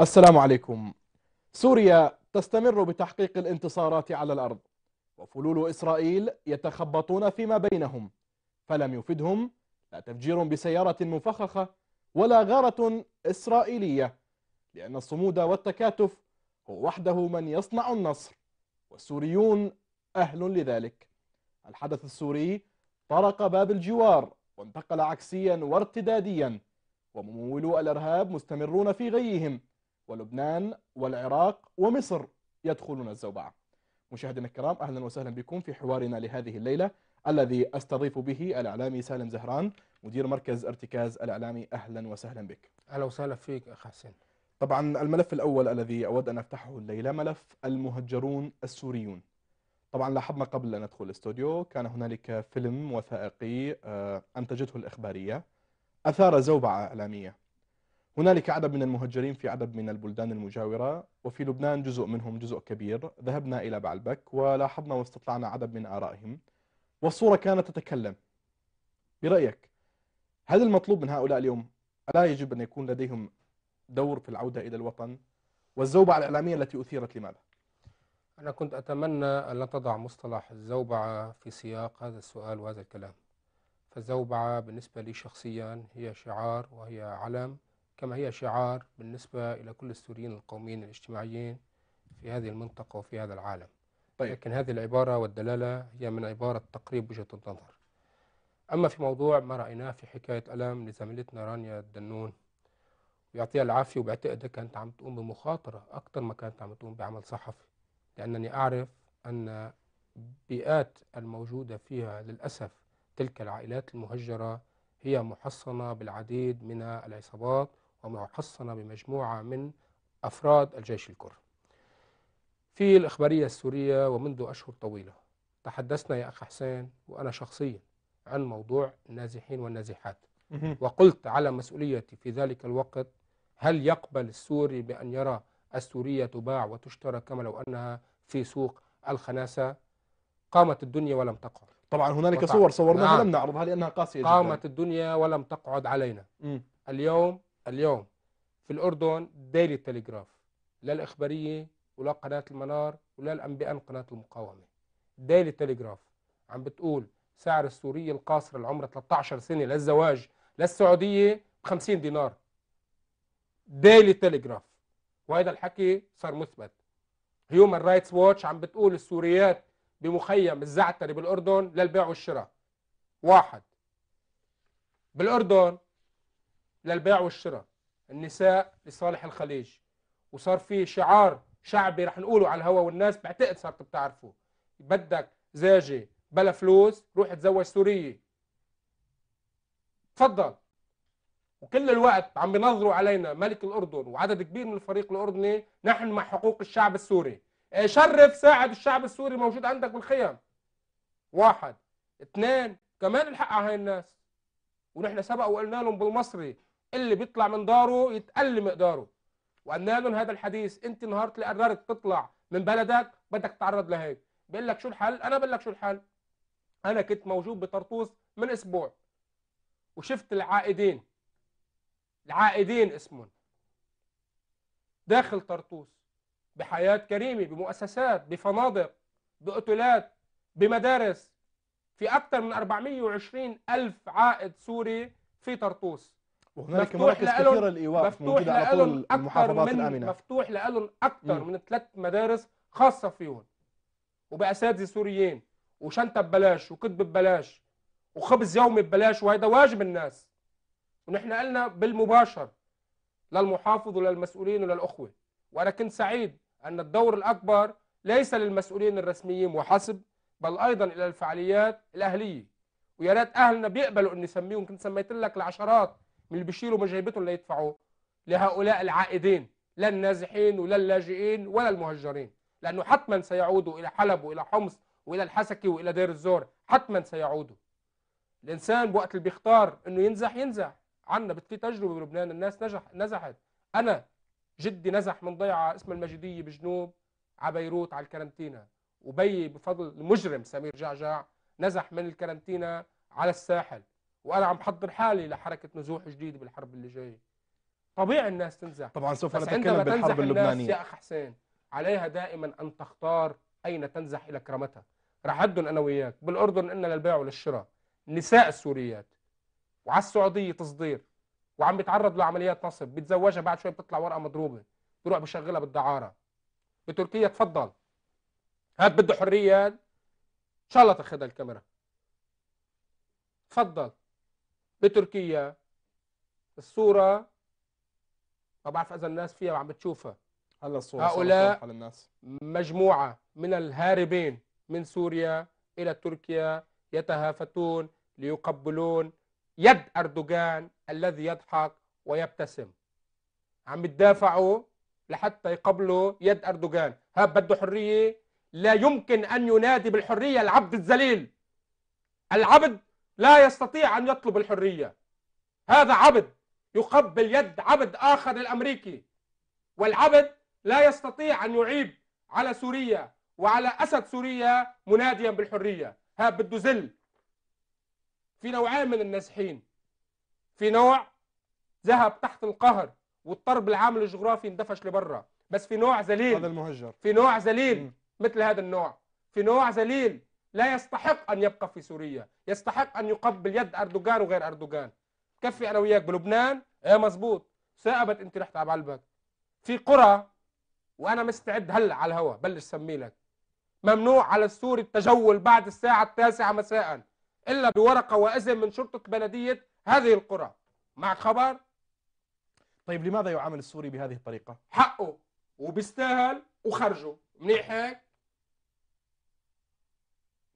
السلام عليكم سوريا تستمر بتحقيق الانتصارات على الأرض وفلول إسرائيل يتخبطون فيما بينهم فلم يفدهم لا تفجير بسيارة مفخخة ولا غارة إسرائيلية لأن الصمود والتكاتف هو وحده من يصنع النصر والسوريون أهل لذلك الحدث السوري طرق باب الجوار وانتقل عكسيا وارتداديا وممولو الإرهاب مستمرون في غيهم ولبنان والعراق ومصر يدخلون الزوبعة مشاهدينا الكرام أهلا وسهلا بكم في حوارنا لهذه الليلة الذي أستضيف به الإعلامي سالم زهران مدير مركز ارتكاز الإعلامي أهلا وسهلا بك أهلا وسهلا فيك أخ حسين طبعا الملف الأول الذي أود أن أفتحه الليلة ملف المهجرون السوريون طبعا لاحظنا قبل أن ندخل الاستوديو كان هنالك فيلم وثائقي آه، أنتجته الإخبارية أثار زوبعة إعلامية هنالك عدد من المهجرين في عدد من البلدان المجاورة وفي لبنان جزء منهم جزء كبير ذهبنا إلى بعلبك ولاحظنا واستطلعنا عدد من آرائهم والصورة كانت تتكلم برأيك هل المطلوب من هؤلاء اليوم ألا يجب أن يكون لديهم دور في العودة إلى الوطن والزوبعة الإعلامية التي أثيرت لماذا؟ أنا كنت أتمنى أن لا تضع مصطلح الزوبعة في سياق هذا السؤال وهذا الكلام فالزوبعة بالنسبة لي شخصيا هي شعار وهي علم كما هي شعار بالنسبة إلى كل السوريين القوميين الاجتماعيين في هذه المنطقة وفي هذا العالم طيب. لكن هذه العبارة والدلالة هي من عبارة تقريب وجهة النظر أما في موضوع ما رأيناه في حكاية ألم لزميلتنا رانيا الدنون ويعطيها العافية وبعتقد كانت عم تقوم بمخاطرة أكثر ما كانت عم تقوم بعمل صحفي لأنني أعرف أن البيئات الموجودة فيها للأسف تلك العائلات المهجرة هي محصنة بالعديد من العصابات ومحصنة بمجموعة من أفراد الجيش الكردي في الإخبارية السورية ومنذ أشهر طويلة تحدثنا يا أخ حسين وأنا شخصيا عن موضوع النازحين والنازحات وقلت على مسؤوليتي في ذلك الوقت هل يقبل السوري بأن يرى السورية تباع وتشترى كما لو أنها في سوق الخناسة قامت الدنيا ولم تقعد طبعا هنالك صور صورناها نعم. لم نعرضها لأنها قاسية قامت جدا. الدنيا ولم تقعد علينا م. اليوم اليوم في الأردن ديلي تليجراف لا الإخبارية ولا قناة المنار ولا الأم بي أن قناة المقاومة ديلي تليجراف عم بتقول سعر السورية القاصرة العمر 13 سنة للزواج للسعودية ب 50 دينار ديلي تليجراف وهذا الحكي صار مثبت هيومن رايتس ووتش عم بتقول السوريات بمخيم الزعتري بالأردن للبيع والشراء واحد بالأردن للبيع والشراء النساء لصالح الخليج وصار في شعار شعبي رح نقوله على الهوا والناس بعتقد صارت بتعرفه بدك زاجه بلا فلوس روح تزوج سوريه تفضل وكل الوقت عم بينظروا علينا ملك الاردن وعدد كبير من الفريق الاردني نحن مع حقوق الشعب السوري إيه، شرف ساعد الشعب السوري موجود عندك بالخيم واحد اثنين كمان الحق على هاي الناس ونحن سبق وقلنا لهم بالمصري اللي بيطلع من داره يتقل مقداره لهم هذا الحديث أنت نهارت اللي قررت تطلع من بلدك بدك تتعرض لهيك بيقول لك شو الحل أنا بقول لك شو الحل أنا كنت موجود بطرطوس من أسبوع وشفت العائدين العائدين اسمهم داخل طرطوس بحياة كريمة بمؤسسات بفنادق بأوتيلات بمدارس في أكثر من 420 ألف عائد سوري في طرطوس وهناك مراكز كثيرة للايواء موجودة على طول المحافظات الآمنة مفتوح لألن أكثر من ثلاث مدارس خاصة فيهم وبأساتذة سوريين وشنطة ببلاش وكتب ببلاش وخبز يومي ببلاش وهذا واجب الناس ونحن قلنا بالمباشر للمحافظ وللمسؤولين وللأخوة وأنا كنت سعيد أن الدور الأكبر ليس للمسؤولين الرسميين وحسب بل أيضا إلى الفعاليات الأهلية ويا ريت أهلنا بيقبلوا اني سميهم كنت سميت لك العشرات من اللي من بجيبته اللي يدفعوه لهؤلاء العائدين لا النازحين ولا اللاجئين ولا المهجرين لأنه حتما سيعودوا إلى حلب وإلى حمص وإلى الحسكي وإلى دير الزور حتما سيعودوا الإنسان وقت اللي بيختار إنه ينزح ينزح عنا في تجربة بلبنان الناس نجح نزحت أنا جدي نزح من ضيعة اسمها المجدية بجنوب على بيروت على الكرنتينا وبي بفضل المجرم سمير جعجع نزح من الكرنتينا على الساحل وانا عم بحضر حالي لحركه نزوح جديده بالحرب اللي جايه طبيعي الناس تنزح طبعا سوف نتكلم بالحرب اللبنانيه يا اخ حسين عليها دائما ان تختار اين تنزح الى كرامتها رح ادن انا وياك بالاردن ان للبيع وللشراء نساء السوريات وعلى السعوديه تصدير وعم بيتعرض لعمليات نصب بيتزوجها بعد شوي بتطلع ورقه مضروبه بيروح بشغلها بالدعاره بتركيا تفضل هات بده حريه ان شاء الله تاخذها الكاميرا تفضل بتركيا الصورة ما بعرف إذا الناس فيها وعم بتشوفها هلا الصورة هؤلاء الناس. مجموعة من الهاربين من سوريا إلى تركيا يتهافتون ليقبلون يد أردوغان الذي يضحك ويبتسم عم يتدافعوا لحتى يقبلوا يد أردوغان ها بده حرية لا يمكن أن ينادي بالحرية العبد الذليل العبد لا يستطيع أن يطلب الحرية هذا عبد يقبل يد عبد آخر الأمريكي والعبد لا يستطيع أن يعيب على سوريا وعلى أسد سوريا مناديا بالحرية ها بده زل في نوعين من النازحين في نوع ذهب تحت القهر والطرب العامل الجغرافي اندفش لبرا بس في نوع ذليل هذا المهجر في نوع ذليل مثل هذا النوع في نوع ذليل لا يستحق أن يبقى في سوريا يستحق أن يقبل يد أردوغان وغير أردوغان كفي أنا وياك بلبنان إيه مزبوط ثائبت أنت رحت على بعلبك. في قرى وأنا مستعد هلا على الهواء بلش سمي لك ممنوع على السوري التجول بعد الساعة التاسعة مساء إلا بورقة وإذن من شرطة بلدية هذه القرى معك خبر؟ طيب لماذا يعامل السوري بهذه الطريقة؟ حقه وبيستاهل وخرجه منيح هيك؟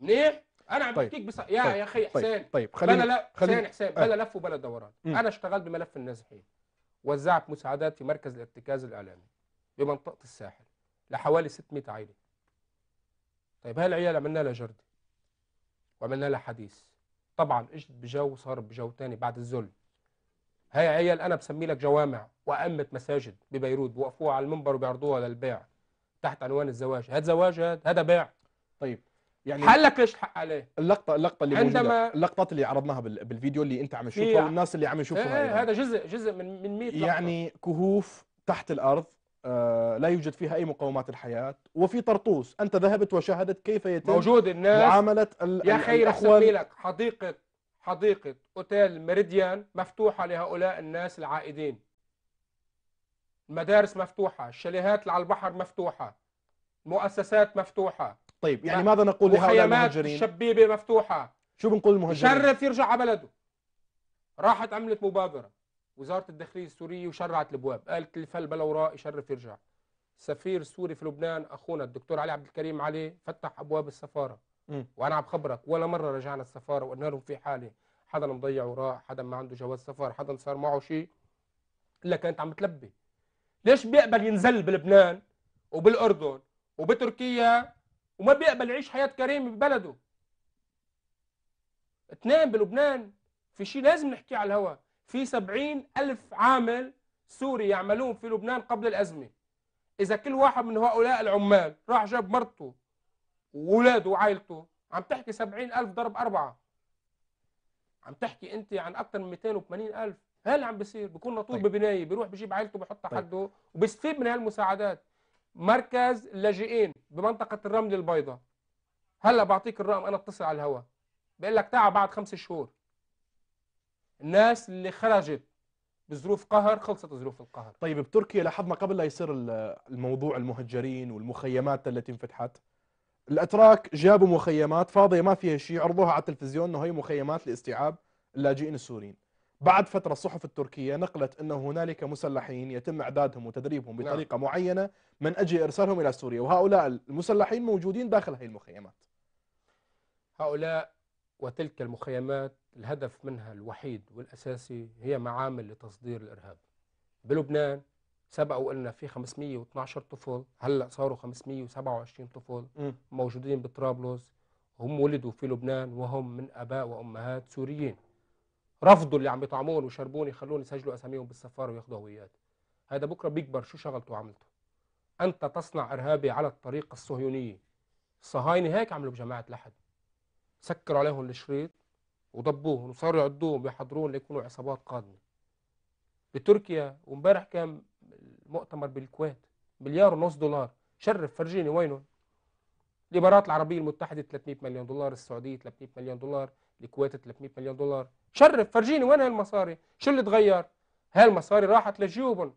منيح انا عم طيب. بحكيك بس يا طيب. يا اخي طيب. حسين طيب, خلينا خلينا حسين حسين آه. بلا لف وبلا دوران م. انا اشتغلت بملف النازحين وزعت مساعدات في مركز الارتكاز الاعلامي بمنطقه الساحل لحوالي 600 عائله طيب هاي العيال عملنا لها جرد وعملنا لها حديث طبعا اجت بجو صار بجو تاني بعد الذل هاي عيال انا بسمي لك جوامع وامه مساجد ببيروت بوقفوها على المنبر وبيعرضوها للبيع تحت عنوان الزواج هذا زواج هذا هذا بيع طيب يعني حلك ليش حق عليه اللقطه اللقطه اللي عندما موجودة. اللقطات اللي عرضناها بالفيديو اللي انت عم تشوفها والناس اللي عم يشوفوها إيه, إيه، يعني. هذا جزء جزء من من 100 يعني كهوف تحت الارض آه لا يوجد فيها اي مقومات الحياه وفي طرطوس انت ذهبت وشاهدت كيف يتم موجود الناس معامله ال يا اخي رح لك حديقه حديقه اوتيل ميريديان مفتوحه لهؤلاء الناس العائدين المدارس مفتوحه الشاليهات اللي على البحر مفتوحه مؤسسات مفتوحه طيب يعني ماذا نقول لهؤلاء المهجرين؟ شبيبه مفتوحه شو بنقول المهجرين؟ شرف يرجع على بلده راحت عملت مبادره وزاره الداخليه السوريه وشرعت الابواب قالت الفل بلا وراء يشرف يرجع سفير سوري في لبنان اخونا الدكتور علي عبد الكريم علي فتح ابواب السفاره م. وانا عم بخبرك ولا مره رجعنا السفاره وقلنا لهم في حاله حدا مضيع وراق حدا ما عنده جواز سفر حدا صار معه شيء الا كانت عم تلبي ليش بيقبل ينزل بلبنان وبالاردن وبتركيا وما بيقبل يعيش حياة كريمة ببلده اثنين بلبنان في شيء لازم نحكيه على الهواء في سبعين ألف عامل سوري يعملون في لبنان قبل الأزمة إذا كل واحد من هؤلاء العمال راح جاب مرته وولاده وعائلته عم تحكي سبعين ألف ضرب أربعة عم تحكي أنت عن أكثر من 280 ألف هل عم بيصير بيكون نطول طيب. ببنايه بيروح بجيب عائلته بحطها طيب. حده وبيستفيد من هالمساعدات مركز لاجئين بمنطقه الرمل البيضاء هلا بعطيك الرقم انا اتصل على الهواء بقول لك تعال بعد خمس شهور الناس اللي خرجت بظروف قهر خلصت ظروف القهر طيب بتركيا لحد ما قبل لا يصير الموضوع المهجرين والمخيمات التي انفتحت الاتراك جابوا مخيمات فاضيه ما فيها شيء عرضوها على التلفزيون انه هي مخيمات لاستيعاب اللاجئين السوريين بعد فترة الصحف التركية نقلت أن هنالك مسلحين يتم إعدادهم وتدريبهم نعم. بطريقة نعم. معينة من أجل إرسالهم إلى سوريا وهؤلاء المسلحين موجودين داخل هذه المخيمات هؤلاء وتلك المخيمات الهدف منها الوحيد والأساسي هي معامل لتصدير الإرهاب بلبنان سبق وقلنا في 512 طفل هلا صاروا 527 طفل م. موجودين بطرابلس هم ولدوا في لبنان وهم من اباء وامهات سوريين رفضوا اللي عم بيطعموني وشربون يخلوني يسجلوا اساميهم بالسفاره وياخذوا هويات هذا بكره بيكبر شو شغلته وعملته انت تصنع ارهابي على الطريقه الصهيونيه الصهاينه هيك عملوا بجماعه لحد سكروا عليهم الشريط وضبوهم وصاروا يعدوهم يحضرون ليكونوا عصابات قادمه بتركيا وامبارح كان مؤتمر بالكويت مليار ونص دولار شرف فرجيني وينهم الامارات العربيه المتحده 300 مليون دولار السعوديه 300 مليون دولار الكويت 300 مليون دولار شرف فرجيني وين هالمصاري شو اللي تغير هالمصاري راحت لجيوبهم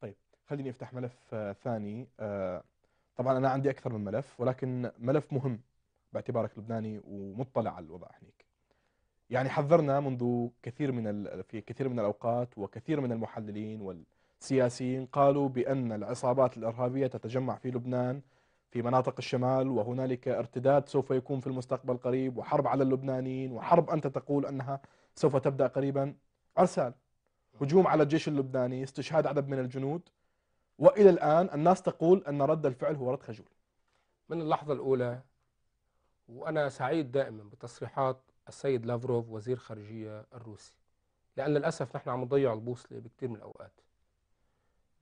طيب خليني افتح ملف آه، ثاني آه، طبعا انا عندي اكثر من ملف ولكن ملف مهم باعتبارك لبناني ومطلع على الوضع هناك يعني حذرنا منذ كثير من في كثير من الاوقات وكثير من المحللين وال سياسيين قالوا بأن العصابات الإرهابية تتجمع في لبنان في مناطق الشمال وهنالك ارتداد سوف يكون في المستقبل قريب وحرب على اللبنانيين وحرب أنت تقول أنها سوف تبدأ قريبا أرسال هجوم على الجيش اللبناني استشهاد عدد من الجنود وإلى الآن الناس تقول أن رد الفعل هو رد خجول من اللحظة الأولى وأنا سعيد دائما بتصريحات السيد لافروف وزير خارجية الروسي لأن للأسف نحن عم نضيع البوصلة بكثير من الأوقات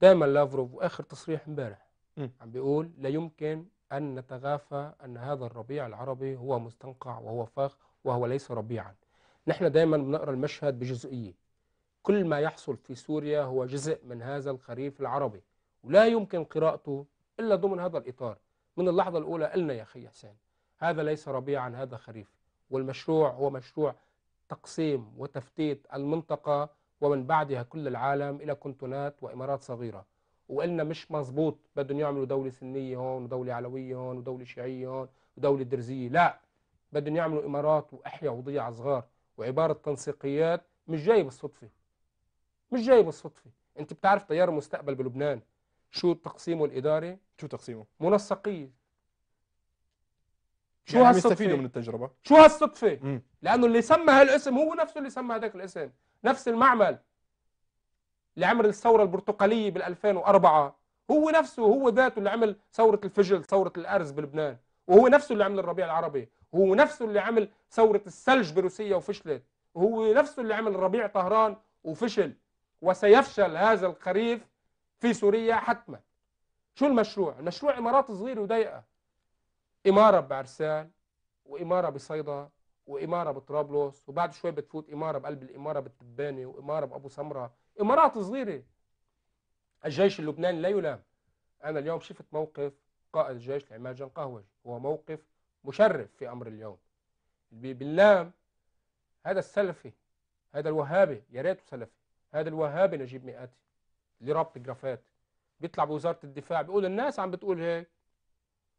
دائما لافروف وآخر تصريح امبارح عم بيقول لا يمكن أن نتغافى أن هذا الربيع العربي هو مستنقع وهو فاخ وهو ليس ربيعا نحن دايما بنقرأ المشهد بجزئية كل ما يحصل في سوريا هو جزء من هذا الخريف العربي ولا يمكن قراءته إلا ضمن هذا الإطار من اللحظة الأولى قلنا يا أخي حسين هذا ليس ربيعا هذا خريف والمشروع هو مشروع تقسيم وتفتيت المنطقة ومن بعدها كل العالم إلى كنتونات وإمارات صغيرة وقلنا مش مظبوط بدهم يعملوا دوله سنيه هون ودوله علويه هون ودوله شيعيه هون ودوله درزيه لا بدهم يعملوا امارات واحياء وضيع صغار وعباره تنسيقيات مش جاي بالصدفه مش جاي بالصدفه انت بتعرف تيار المستقبل بلبنان شو تقسيمه الاداري شو تقسيمه منسقيه شو يعني هالصدفه من التجربه شو هالصدفه لانه اللي سمى هالاسم هو نفسه اللي سمى هذاك الاسم نفس المعمل لعمل الثورة البرتقالية بال2004 هو نفسه هو ذاته اللي عمل ثورة الفجل ثورة الأرز بلبنان وهو نفسه اللي عمل الربيع العربي هو نفسه اللي عمل ثورة الثلج بروسيا وفشلت وهو نفسه اللي عمل ربيع طهران وفشل وسيفشل هذا الخريف في سوريا حتما شو المشروع؟ المشروع إمارات صغيرة وضيقة إمارة بعرسان وإمارة بصيدا وإمارة بطرابلس وبعد شوي بتفوت إمارة بقلب الإمارة بالتباني وإمارة بأبو سمرة امارات صغيره الجيش اللبناني لا يلام انا اليوم شفت موقف قائد الجيش العماد قهوجي هو موقف مشرف في امر اليوم باللام هذا السلفي هذا الوهابي يا ريته سلفي هذا الوهابي نجيب مئاتي اللي رابط جرافات بيطلع بوزاره الدفاع بيقول الناس عم بتقول هيك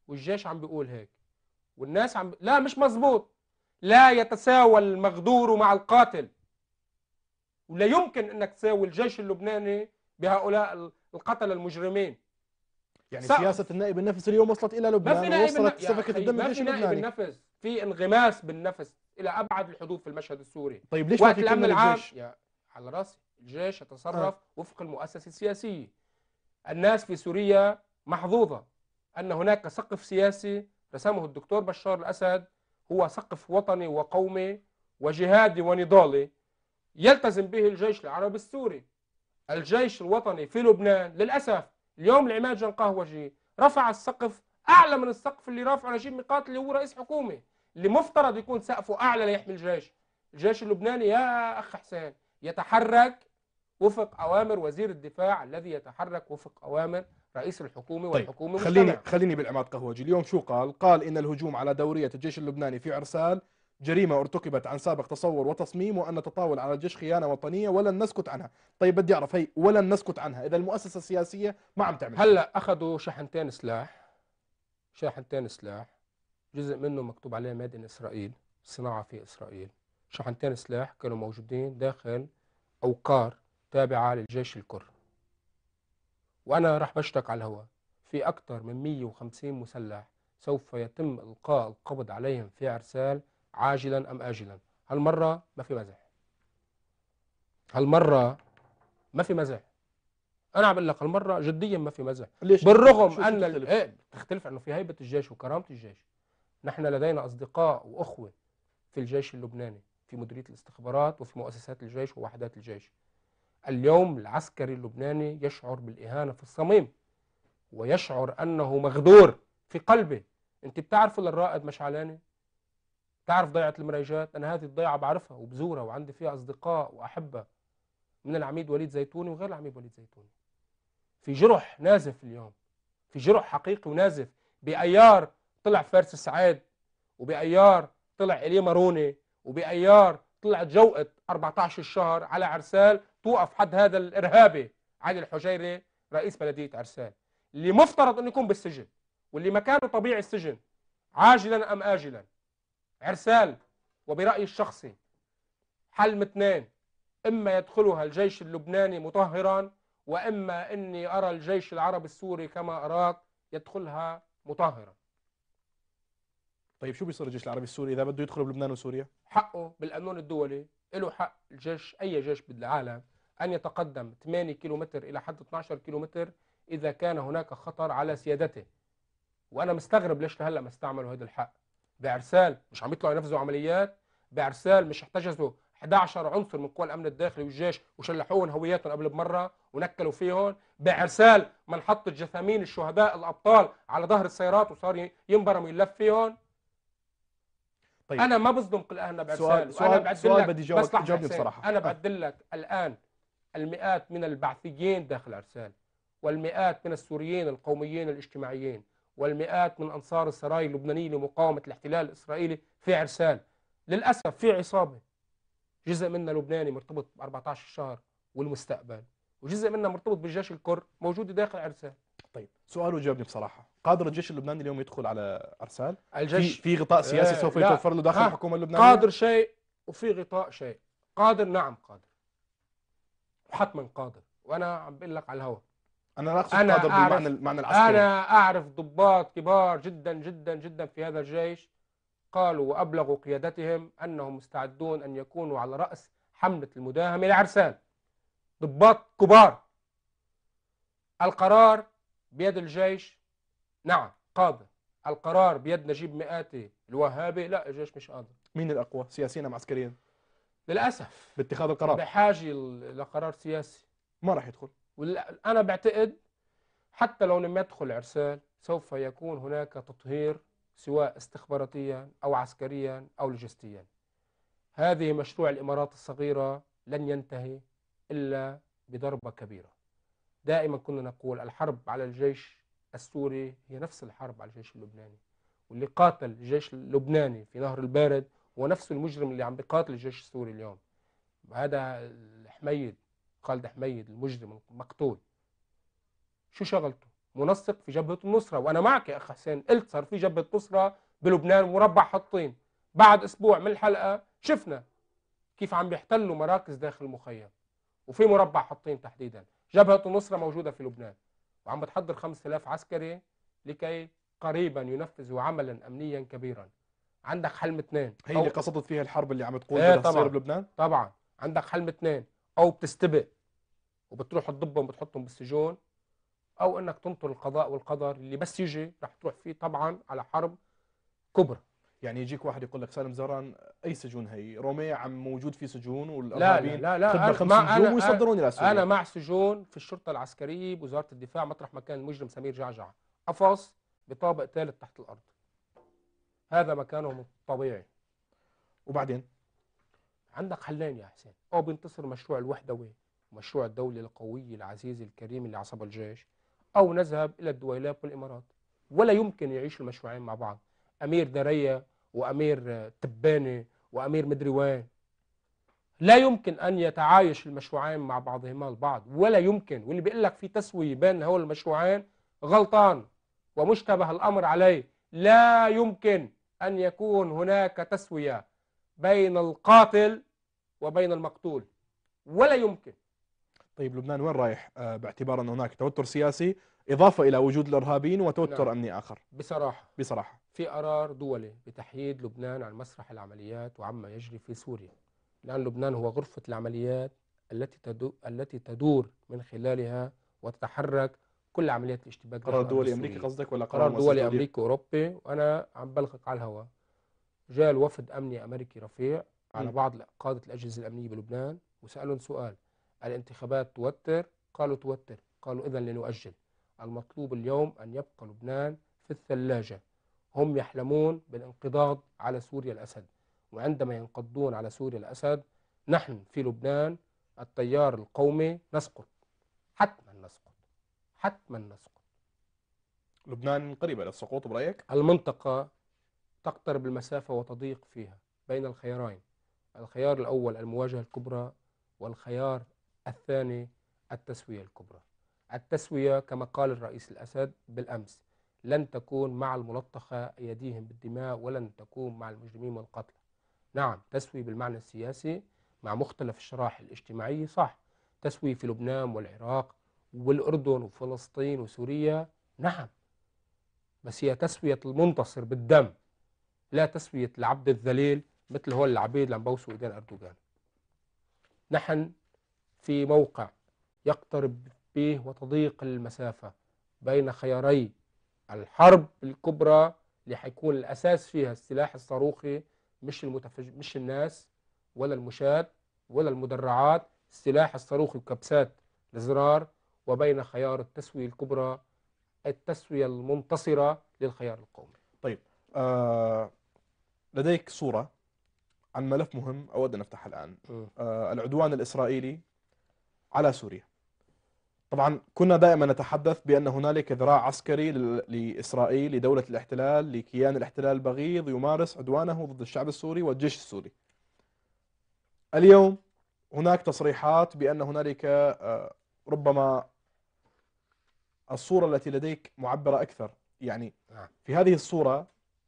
والجيش عم بيقول هيك والناس عم لا مش مظبوط لا يتساوى المغدور مع القاتل ولا يمكن انك تساوي الجيش اللبناني بهؤلاء القتلة المجرمين يعني سأ... سياسة النائب النفس اليوم وصلت إلى لبنان ووصلت سفكة الدم الجيش اللبناني النفس في انغماس بالنفس إلى أبعد الحدود في المشهد السوري طيب ليش وقت الأمن العام يا على راسي الجيش يتصرف آه. وفق المؤسسة السياسية الناس في سوريا محظوظة أن هناك سقف سياسي رسمه الدكتور بشار الأسد هو سقف وطني وقومي وجهادي ونضالي يلتزم به الجيش العربي السوري الجيش الوطني في لبنان للأسف اليوم العماد قهوجي رفع السقف أعلى من السقف اللي رافعه نجيب ميقات اللي هو رئيس حكومة اللي مفترض يكون سقفه أعلى ليحمي الجيش الجيش اللبناني يا أخ حسين يتحرك وفق أوامر وزير الدفاع الذي يتحرك وفق أوامر رئيس الحكومه طيب، والحكومه طيب خليني خليني بالعماد قهوجي اليوم شو قال؟ قال ان الهجوم على دوريه الجيش اللبناني في عرسال جريمة ارتكبت عن سابق تصور وتصميم وأن نتطاول على الجيش خيانة وطنية ولن نسكت عنها طيب بدي أعرف هي ولن نسكت عنها إذا المؤسسة السياسية ما عم تعمل هلأ أخذوا شحنتين سلاح شحنتين سلاح جزء منه مكتوب عليه ميد ان إسرائيل صناعة في إسرائيل شحنتين سلاح كانوا موجودين داخل اوكار تابعة للجيش الكر وأنا راح بشتك على الهواء في أكثر من 150 مسلح سوف يتم إلقاء القبض عليهم في عرسال عاجلا أم آجلا هالمرة ما في مزح هالمرة ما في مزح أنا عم بقول لك هالمرة جديا ما في مزح ليش بالرغم أن تختلف, إيه تختلف أنه في هيبة الجيش وكرامة الجيش نحن لدينا أصدقاء وأخوة في الجيش اللبناني في مديرية الاستخبارات وفي مؤسسات الجيش ووحدات الجيش اليوم العسكري اللبناني يشعر بالإهانة في الصميم ويشعر أنه مغدور في قلبه أنت بتعرفوا للرائد مشعلاني تعرف ضيعة المريجات؟ أنا هذه الضيعة بعرفها وبزورها وعندي فيها أصدقاء وأحبة من العميد وليد زيتوني وغير العميد وليد زيتوني في جرح نازف اليوم في جرح حقيقي ونازف بأيار طلع فارس السعاد وبأيار طلع إلي ماروني وبأيار طلعت جوقة 14 الشهر على عرسال توقف حد هذا الإرهابي علي الحجيري رئيس بلدية عرسال اللي مفترض أن يكون بالسجن واللي مكانه طبيعي السجن عاجلا أم آجلا عرسال وبرأيي الشخصي حلم اثنين إما يدخلها الجيش اللبناني مطهرا وإما أني أرى الجيش العربي السوري كما أراك يدخلها مطهرا طيب شو بيصير الجيش العربي السوري إذا بده يدخل بلبنان وسوريا؟ حقه بالقانون الدولي له حق الجيش أي جيش بالعالم أن يتقدم 8 كيلومتر إلى حد 12 كيلومتر إذا كان هناك خطر على سيادته وأنا مستغرب ليش لهلا ما استعملوا هذا الحق بارسال مش عم يطلعوا ينفذوا عمليات بارسال مش احتجزوا 11 عنصر من قوى الامن الداخلي والجيش وشلحوهم هوياتهم قبل بمره ونكلوا فيهم بعرسال من حط جثامين الشهداء الابطال على ظهر السيارات وصار ينبرم ويلف فيهم طيب انا ما بصدم كل اهلنا بعرسال سؤال سؤال, بعدل سؤال بدي جاوبك جاوبني بصراحه انا آه. بعدل لك الان المئات من البعثيين داخل عرسال والمئات من السوريين القوميين الاجتماعيين والمئات من أنصار السراي اللبناني لمقاومة الاحتلال الإسرائيلي في عرسال للأسف في عصابة جزء منا لبناني مرتبط ب 14 شهر والمستقبل وجزء منا مرتبط بالجيش الكر موجود داخل عرسال طيب سؤال وجاوبني بصراحه قادر الجيش اللبناني اليوم يدخل على عرسال؟ الجيش في, في غطاء آه، سياسي آه سوف يتوفر له داخل الحكومه اللبنانيه قادر شيء وفي غطاء شيء قادر نعم قادر وحتما قادر وانا عم بقول لك على الهواء انا لا اقصد قادر بالمعنى المعنى العسكري انا اعرف ضباط كبار جدا جدا جدا في هذا الجيش قالوا وابلغوا قيادتهم انهم مستعدون ان يكونوا على راس حمله المداهمه لعرسان ضباط كبار القرار بيد الجيش نعم قادر القرار بيد نجيب مئاتي الوهابي لا الجيش مش قادر مين الاقوى سياسيا ام عسكريا للاسف باتخاذ القرار بحاجه لقرار سياسي ما راح يدخل انا بعتقد حتى لو لم يدخل عرسال سوف يكون هناك تطهير سواء استخباراتيا او عسكريا او لوجستيا. هذه مشروع الامارات الصغيره لن ينتهي الا بضربه كبيره. دائما كنا نقول الحرب على الجيش السوري هي نفس الحرب على الجيش اللبناني واللي قاتل الجيش اللبناني في نهر البارد هو نفس المجرم اللي عم بيقاتل الجيش السوري اليوم هذا الحميد خالد حميد المجرم المقتول شو شغلته منسق في جبهة النصرة وأنا معك يا أخ حسين قلت صار في جبهة نصرة بلبنان مربع حطين بعد أسبوع من الحلقة شفنا كيف عم بيحتلوا مراكز داخل المخيم وفي مربع حطين تحديدا جبهة النصرة موجودة في لبنان وعم بتحضر 5000 عسكري لكي قريبا ينفذوا عملا أمنيا كبيرا عندك حلم اثنين هي اللي قصدت فيها الحرب اللي عم تقول إيه، بدها تصير بلبنان؟ طبعا عندك حلم اثنين أو بتستبق وبتروح تضبهم بتحطهم بالسجون او انك تنطر القضاء والقدر اللي بس يجي رح تروح فيه طبعا على حرب كبرى يعني يجيك واحد يقول لك سالم زهران اي سجون هي رومي عم موجود في سجون والارهابيين لا لا لا, لا خمس أنا سجون ويصدروني للسجون انا مع سجون في الشرطه العسكريه بوزاره الدفاع مطرح مكان المجرم سمير جعجع قفص بطابق ثالث تحت الارض هذا مكانه الطبيعي وبعدين عندك حلين يا حسين او بينتصر مشروع الوحدوي مشروع الدولي القوي العزيز الكريم اللي عصب الجيش أو نذهب إلى الدويلات والإمارات ولا يمكن يعيش المشروعين مع بعض أمير درية وأمير تباني وأمير مدري وين لا يمكن أن يتعايش المشروعين مع بعضهما البعض ولا يمكن واللي بيقول لك في تسوية بين هول المشروعين غلطان ومشتبه الأمر عليه لا يمكن أن يكون هناك تسوية بين القاتل وبين المقتول ولا يمكن طيب لبنان وين رايح آه، باعتبار أن هناك توتر سياسي إضافة إلى وجود الإرهابيين وتوتر نعم. أمني آخر بصراحة بصراحة في قرار دولي بتحييد لبنان عن مسرح العمليات وعما يجري في سوريا لأن لبنان هو غرفة العمليات التي تدو... التي تدور من خلالها وتتحرك كل عمليات الاشتباك قرار دولي امريكي قصدك ولا قرار, قرار دولي امريكي اوروبي وانا عم بلغك على الهواء جاء الوفد امني امريكي رفيع على بعض قاده الاجهزه الامنيه بلبنان وسالهم سؤال الانتخابات توتر قالوا توتر قالوا إذا لنؤجل المطلوب اليوم أن يبقى لبنان في الثلاجة هم يحلمون بالانقضاض على سوريا الأسد وعندما ينقضون على سوريا الأسد نحن في لبنان التيار القومي نسقط حتما نسقط حتما نسقط لبنان قريبة للسقوط برأيك؟ المنطقة تقترب المسافة وتضيق فيها بين الخيارين الخيار الأول المواجهة الكبرى والخيار الثاني التسوية الكبرى التسوية كما قال الرئيس الأسد بالأمس لن تكون مع الملطخة يديهم بالدماء ولن تكون مع المجرمين والقتل نعم تسوي بالمعنى السياسي مع مختلف الشرائح الاجتماعية صح تسوي في لبنان والعراق والأردن وفلسطين وسوريا نعم بس هي تسوية المنتصر بالدم لا تسوية العبد الذليل مثل هو العبيد اللي عم بوسوا ايدين أردوغان نحن في موقع يقترب به وتضيق المسافة بين خياري الحرب الكبرى اللي حيكون الأساس فيها السلاح الصاروخي مش المتفج... مش الناس ولا المشاة ولا المدرعات السلاح الصاروخي وكبسات الزرار وبين خيار التسوية الكبرى التسوية المنتصرة للخيار القومي طيب آه لديك صورة عن ملف مهم أود أن أفتحها الآن آه العدوان الإسرائيلي على سوريا طبعا كنا دائما نتحدث بأن هنالك ذراع عسكري لإسرائيل لدولة الاحتلال لكيان الاحتلال البغيض يمارس عدوانه ضد الشعب السوري والجيش السوري اليوم هناك تصريحات بأن هنالك آه، ربما الصورة التي لديك معبرة أكثر يعني نعم. في هذه الصورة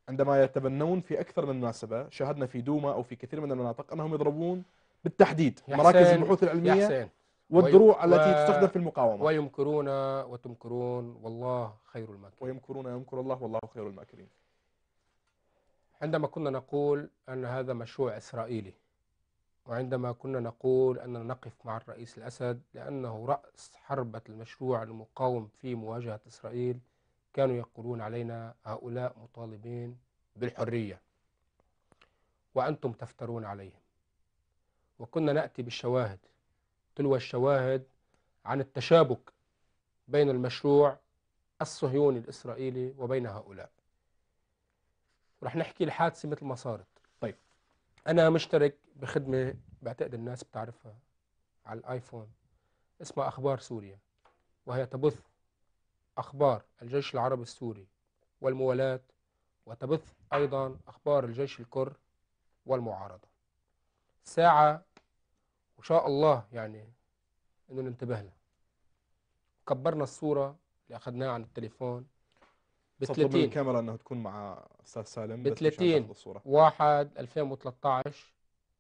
عندما يتبنون في أكثر من مناسبة شاهدنا في دوما أو في كثير من المناطق أنهم يضربون بالتحديد مراكز البحوث العلمية والدروع و... التي تستخدم في المقاومة ويمكرون وتمكرون والله خير الماكرين ويمكرون يمكر الله والله خير الماكرين عندما كنا نقول أن هذا مشروع إسرائيلي وعندما كنا نقول أننا نقف مع الرئيس الأسد لأنه رأس حربة المشروع المقاوم في مواجهة إسرائيل كانوا يقولون علينا هؤلاء مطالبين بالحرية وأنتم تفترون عليهم وكنا نأتي بالشواهد تلو الشواهد عن التشابك بين المشروع الصهيوني الإسرائيلي وبين هؤلاء رح نحكي الحادثة مثل ما صارت طيب أنا مشترك بخدمة بعتقد الناس بتعرفها على الآيفون اسمها أخبار سوريا وهي تبث أخبار الجيش العربي السوري والموالاة وتبث أيضا أخبار الجيش الكر والمعارضة ساعة شاء الله يعني انه ننتبه له كبرنا الصوره اللي اخذناها عن التليفون ب 30 من الكاميرا انه تكون مع استاذ سالم ب 30 1 2013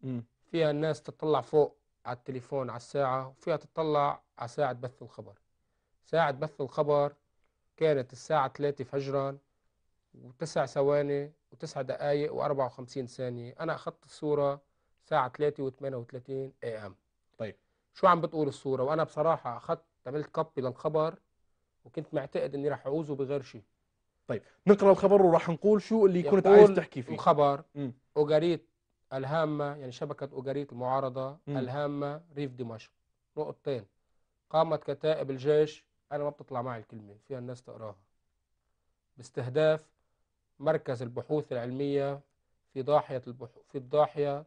امم فيها الناس تطلع فوق على التليفون على الساعه وفيها تطلع على ساعه بث الخبر ساعه بث الخبر كانت الساعه 3 فجرا وتسع ثواني وتسع دقائق و54 ثانيه انا اخذت الصوره الساعه 3 و38 اي ام طيب شو عم بتقول الصوره وانا بصراحه اخذت عملت كوبي للخبر وكنت معتقد اني رح اعوزه بغير شيء طيب نقرا الخبر وراح نقول شو اللي كنت عايز تحكي فيه الخبر اوغاريت الهامه يعني شبكه اوغاريت المعارضه م. الهامه ريف دمشق نقطتين قامت كتائب الجيش انا ما بتطلع معي الكلمه فيها الناس تقراها باستهداف مركز البحوث العلميه في ضاحيه البحو في الضاحيه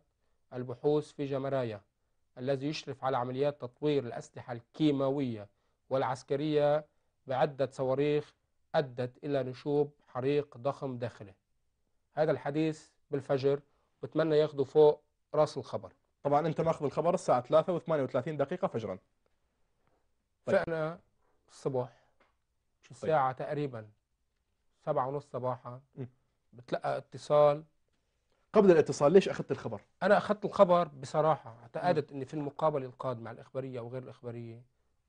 البحوث في جمرايا الذي يشرف على عمليات تطوير الأسلحة الكيماوية والعسكرية بعدة صواريخ أدت إلى نشوب حريق ضخم داخله هذا الحديث بالفجر واتمنى ياخذوا فوق راس الخبر طبعا أنت ماخذ الخبر الساعة 3 و38 دقيقة فجرا طيب. فأنا الصبح طيب. الساعة طيب. تقريبا سبعة ونص صباحا بتلقى اتصال قبل الاتصال ليش اخذت الخبر؟ انا اخذت الخبر بصراحه اعتقدت اني في المقابله القادمه على الاخباريه وغير الاخباريه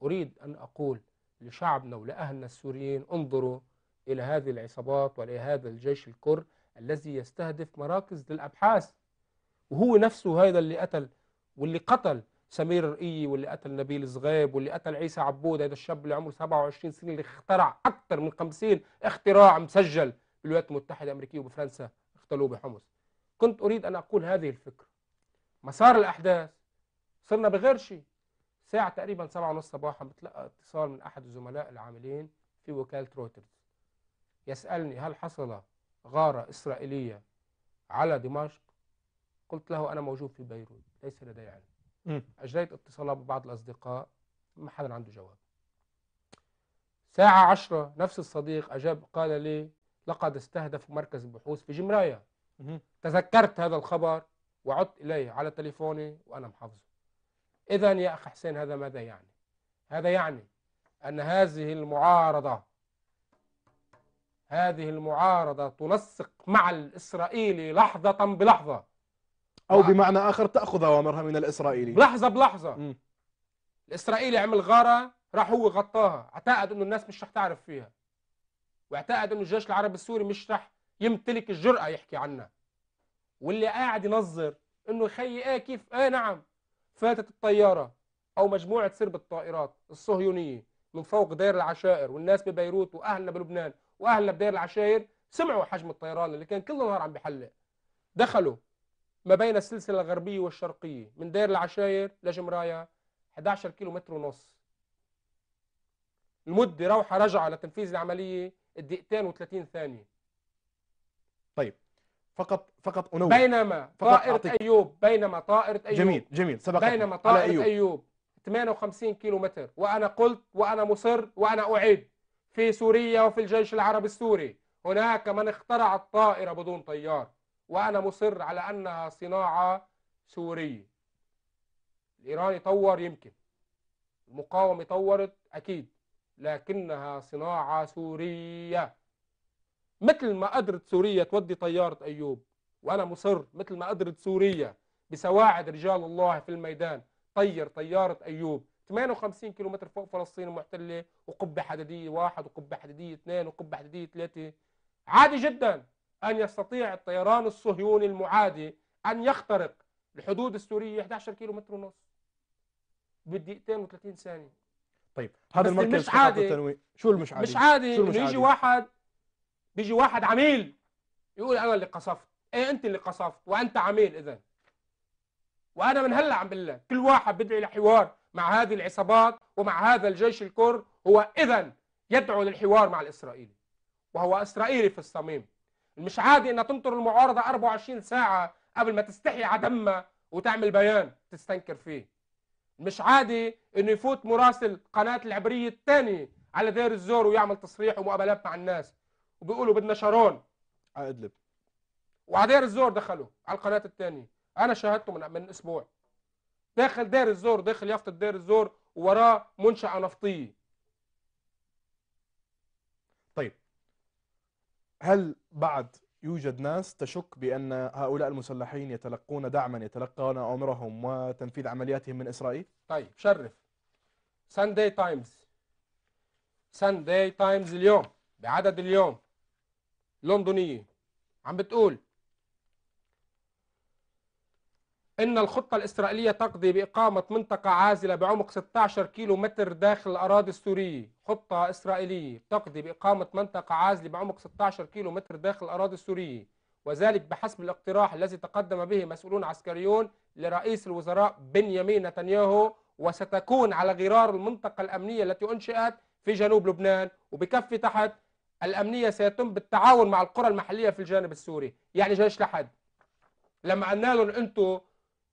اريد ان اقول لشعبنا ولاهلنا السوريين انظروا الى هذه العصابات والى هذا الجيش الكر الذي يستهدف مراكز للابحاث وهو نفسه هذا اللي قتل واللي قتل سمير رقي واللي قتل نبيل صغيب واللي قتل عيسى عبود هذا الشاب اللي عمره 27 سنه اللي اخترع اكثر من 50 اختراع مسجل بالولايات المتحده الامريكيه وبفرنسا اختلوه بحمص كنت أريد أن أقول هذه الفكرة مسار الأحداث صرنا بغير شيء ساعة تقريبا سبعة ونص صباحا بتلقى اتصال من أحد الزملاء العاملين في وكالة رويترز يسألني هل حصل غارة إسرائيلية على دمشق قلت له أنا موجود في بيروت ليس لدي علم أجريت اتصالات ببعض الأصدقاء ما حدا عنده جواب ساعة عشرة نفس الصديق أجاب قال لي لقد استهدف مركز البحوث في جمرايا تذكرت هذا الخبر وعدت إليه على تليفوني وأنا محافظه إذا يا أخ حسين هذا ماذا يعني هذا يعني أن هذه المعارضة هذه المعارضة تنسق مع الإسرائيلي لحظة بلحظة أو بمعنى آخر تأخذ أوامرها من الإسرائيلي لحظة بلحظة م. الإسرائيلي عمل غارة راح هو غطاها اعتقد أنه الناس مش رح تعرف فيها واعتقد أنه الجيش العربي السوري مش رح يمتلك الجرأة يحكي عنها واللي قاعد ينظر انه يخي ايه كيف ايه نعم فاتت الطيارة او مجموعة سرب الطائرات الصهيونية من فوق دير العشائر والناس ببيروت واهلنا بلبنان واهلنا بدير العشائر سمعوا حجم الطيران اللي كان كل نهار عم بحلق دخلوا ما بين السلسلة الغربية والشرقية من دير العشائر لجمرايا 11 كيلو متر ونص المدة روحة رجعة لتنفيذ العملية دقيقتين و30 ثانية طيب فقط فقط انوه بينما فقط طائرة أعطيك. ايوب بينما طائرة ايوب جميل جميل سبق بينما طائرة أيوب. ايوب 58 كيلو متر وانا قلت وانا مصر وانا اعيد في سوريا وفي الجيش العربي السوري هناك من اخترع الطائرة بدون طيار وانا مصر على انها صناعة سورية الايراني طور يمكن المقاومة طورت اكيد لكنها صناعة سورية مثل ما قدرت سوريا تودي طيارة أيوب وأنا مصر مثل ما قدرت سوريا بسواعد رجال الله في الميدان طير طيارة أيوب 58 كيلومتر فوق فلسطين المحتلة وقبة حديدية واحد وقبة حديدية اثنين وقبة حديدية ثلاثة عادي جدا أن يستطيع الطيران الصهيوني المعادي أن يخترق الحدود السورية 11 كيلومتر ونص بدقيقتين و30 ثانية طيب هذا المركز مش عادي شو المش عادي؟ مش عادي انه يجي واحد بيجي واحد عميل يقول انا اللي قصفت ايه انت اللي قصفت وانت عميل اذا وانا من هلا عم بقول لك كل واحد بدعي لحوار مع هذه العصابات ومع هذا الجيش الكرد هو اذا يدعو للحوار مع الاسرائيلي وهو اسرائيلي في الصميم مش عادي انها تنطر المعارضه 24 ساعه قبل ما تستحي على دمها وتعمل بيان تستنكر فيه مش عادي انه يفوت مراسل قناه العبريه الثانيه على دير الزور ويعمل تصريح ومقابلات مع الناس وبيقولوا بدنا شارون على ادلب وعدير الزور دخلوا على القناه الثانيه انا شاهدته من من اسبوع داخل دير الزور داخل يافطه دير الزور ووراه منشاه نفطيه طيب هل بعد يوجد ناس تشك بأن هؤلاء المسلحين يتلقون دعما يتلقون أمرهم وتنفيذ عملياتهم من إسرائيل؟ طيب شرف سانداي تايمز سانداي تايمز اليوم بعدد اليوم لندنية عم بتقول إن الخطة الإسرائيلية تقضي بإقامة منطقة عازلة بعمق 16 كيلو متر داخل الأراضي السورية خطة إسرائيلية تقضي بإقامة منطقة عازلة بعمق 16 كيلو متر داخل الأراضي السورية وذلك بحسب الاقتراح الذي تقدم به مسؤولون عسكريون لرئيس الوزراء بنيامين نتنياهو وستكون على غرار المنطقة الأمنية التي أنشئت في جنوب لبنان وبكفي تحت الأمنية سيتم بالتعاون مع القرى المحلية في الجانب السوري يعني جيش لحد لما قلنا لهم انتم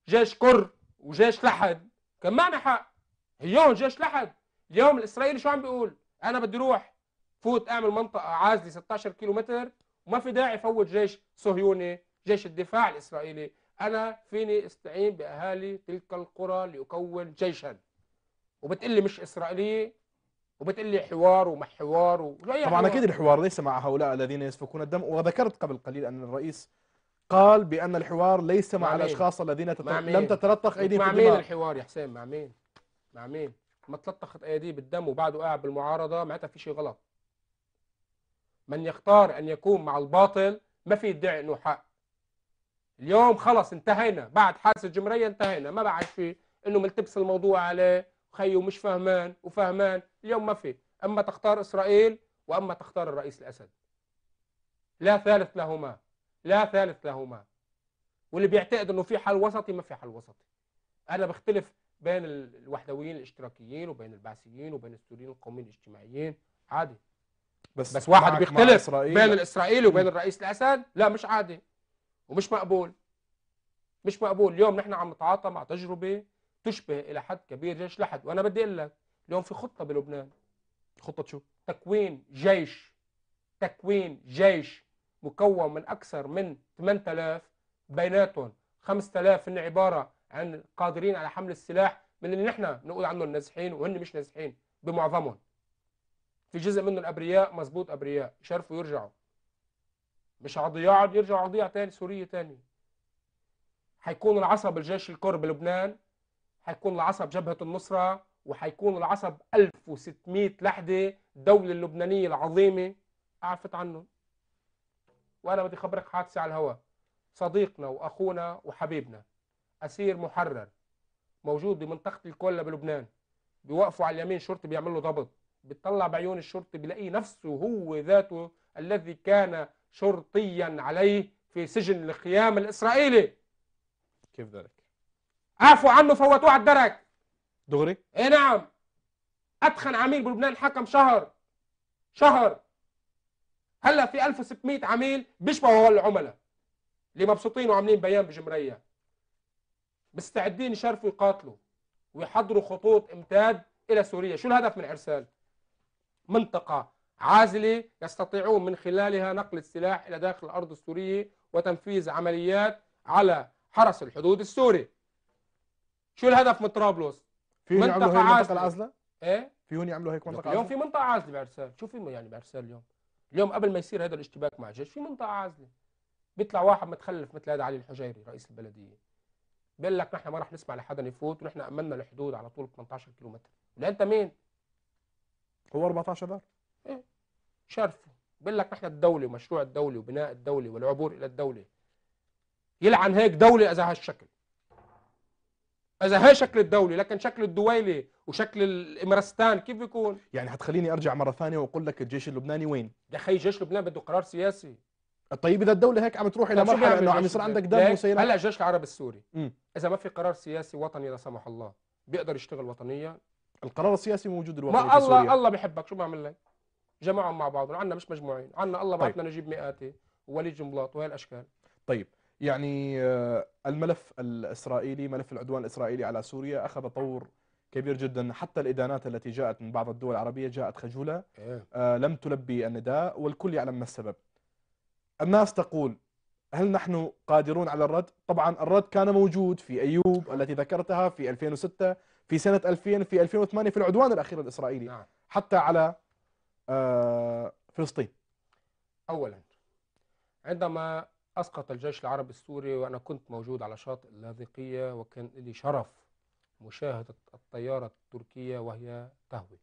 جيش كر وجيش لحد كان معنا حق هيون جيش لحد اليوم الإسرائيلي شو عم بيقول أنا بدي اروح فوت أعمل منطقة عازلة 16 كيلومتر وما في داعي فوت جيش صهيوني جيش الدفاع الإسرائيلي أنا فيني استعين بأهالي تلك القرى لأكون جيشا وبتقلي مش إسرائيلية وبتقول لي حوار وما حوار طبعا اكيد الحوار ليس مع هؤلاء الذين يسفكون الدم وذكرت قبل قليل ان الرئيس قال بان الحوار ليس مع, مع الاشخاص الذين مع لم تتلطخ ايديهم بالدم مع مين الحوار يا حسين مع مين مع مين ما تلطخت ايديه بالدم وبعده قاعد بالمعارضه معناتها في شيء غلط من يختار ان يكون مع الباطل ما في يدعي انه حق اليوم خلص انتهينا بعد حادث الجمهوريه انتهينا ما بعد في انه ملتبس الموضوع عليه خيو مش فهمان وفهمان اليوم ما في أما تختار إسرائيل وأما تختار الرئيس الأسد لا ثالث لهما لا ثالث لهما واللي بيعتقد انه في حل وسطي ما في حل وسطي انا بختلف بين الوحدويين الاشتراكيين وبين البعثيين وبين السوريين القوميين الاجتماعيين عادي بس بس واحد بيختلف بين الاسرائيلي وبين الرئيس الاسد لا مش عادي ومش مقبول مش مقبول اليوم نحن عم نتعاطى مع تجربه تشبه الى حد كبير جيش لحد وانا بدي اقول لك اليوم في خطه بلبنان خطه شو تكوين جيش تكوين جيش مكون من اكثر من 8000 بيناتهم 5000 هن عباره عن قادرين على حمل السلاح من اللي نحن نقول عنهم نازحين وهن مش نازحين بمعظمهم في جزء منهم ابرياء مزبوط ابرياء شرفوا يرجعوا مش عضياع يرجعوا عضيع تاني سوريه تاني حيكون العصب الجيش الكر بلبنان هيكون العصب جبهة النصرة وحيكون العصب 1600 لحدة الدولة اللبنانية العظيمة أعفت عنه وأنا بدي خبرك حادثة على الهواء صديقنا وأخونا وحبيبنا أسير محرر موجود بمنطقة الكولا بلبنان بيوقفوا على اليمين شرطي بيعمل له ضبط بتطلع بعيون الشرطي بلاقيه نفسه هو ذاته الذي كان شرطيا عليه في سجن الخيام الإسرائيلي كيف ذلك؟ عفوا عنه فوتوه على الدرك دغري اي نعم اتخن عميل بلبنان حكم شهر شهر هلا في 1600 عميل بيشبهوا العملاء اللي مبسوطين وعاملين بيان بجمريه مستعدين يشرفوا يقاتلوا ويحضروا خطوط امتاد الى سوريا شو الهدف من ارسال منطقه عازله يستطيعون من خلالها نقل السلاح الى داخل الارض السوريه وتنفيذ عمليات على حرس الحدود السوري شو الهدف من طرابلس؟ فيهم يعملوا هيك منطقه العزله؟ ايه فيهم يعملوا هيك منطقه اليوم في منطقه عازله بعرسال، شو في يعني بعرسال اليوم؟ اليوم قبل ما يصير هذا الاشتباك مع الجيش في منطقه عازله بيطلع واحد متخلف مثل هذا علي الحجيري رئيس البلديه بيقول لك نحن ما راح نسمع لحدا يفوت ونحن امنا الحدود على طول 18 كيلو متر، انت مين؟ هو 14 دار ايه شرفه بيقول لك نحن الدوله ومشروع الدوله وبناء الدوله والعبور الى الدوله يلعن هيك دوله اذا هالشكل اذا هي شكل الدولة لكن شكل الدويلة وشكل الامرستان كيف بيكون يعني هتخليني ارجع مره ثانيه واقول لك الجيش اللبناني وين يا اخي جيش لبنان بده قرار سياسي طيب اذا الدوله هيك عم تروح الى طيب، مرحله انه عم يصير عندك دم وسيلات هلا الجيش العربي السوري م. اذا ما في قرار سياسي وطني لا سمح الله بيقدر يشتغل وطنيا القرار السياسي موجود الوطني ما في الله سوريا. الله بيحبك شو بعمل لك جمعهم مع بعضهم عندنا مش مجموعين عندنا الله بعثنا طيب. نجيب مئاتي ووليد جنبلاط وهي الاشكال طيب يعني آه، الملف الإسرائيلي ملف العدوان الإسرائيلي على سوريا أخذ طور كبير جدا حتى الإدانات التي جاءت من بعض الدول العربية جاءت خجولة إيه. آه، لم تلبي النداء والكل يعلم ما السبب الناس تقول هل نحن قادرون على الرد؟ طبعا الرد كان موجود في أيوب التي ذكرتها في 2006 في سنة 2000 في 2008 في العدوان الأخير الإسرائيلي نعم. حتى على آه، فلسطين أولا عندما أسقط الجيش العربي السوري وأنا كنت موجود على شاطئ اللاذقية وكان لي شرف مشاهدة الطيارة التركية وهي تهوي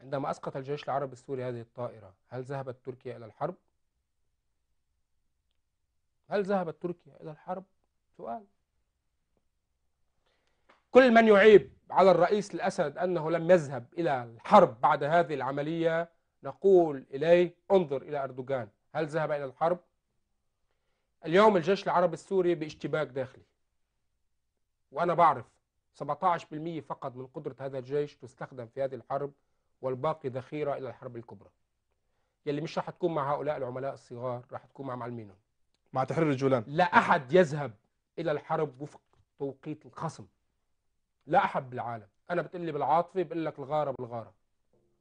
عندما أسقط الجيش العربي السوري هذه الطائرة هل ذهبت تركيا إلى الحرب؟ هل ذهبت تركيا إلى الحرب؟ سؤال كل من يعيب على الرئيس الأسد أنه لم يذهب إلى الحرب بعد هذه العملية نقول إليه انظر إلى أردوغان هل ذهب إلى الحرب؟ اليوم الجيش العربي السوري باشتباك داخلي وأنا بعرف 17% فقط من قدرة هذا الجيش تستخدم في هذه الحرب والباقي ذخيرة إلى الحرب الكبرى يلي مش راح تكون مع هؤلاء العملاء الصغار راح تكون مع معلمينهم مع تحرير الجولان لا أحد يذهب إلى الحرب وفق توقيت الخصم لا أحد بالعالم أنا بتقول لي بالعاطفة بقول لك الغارة بالغارة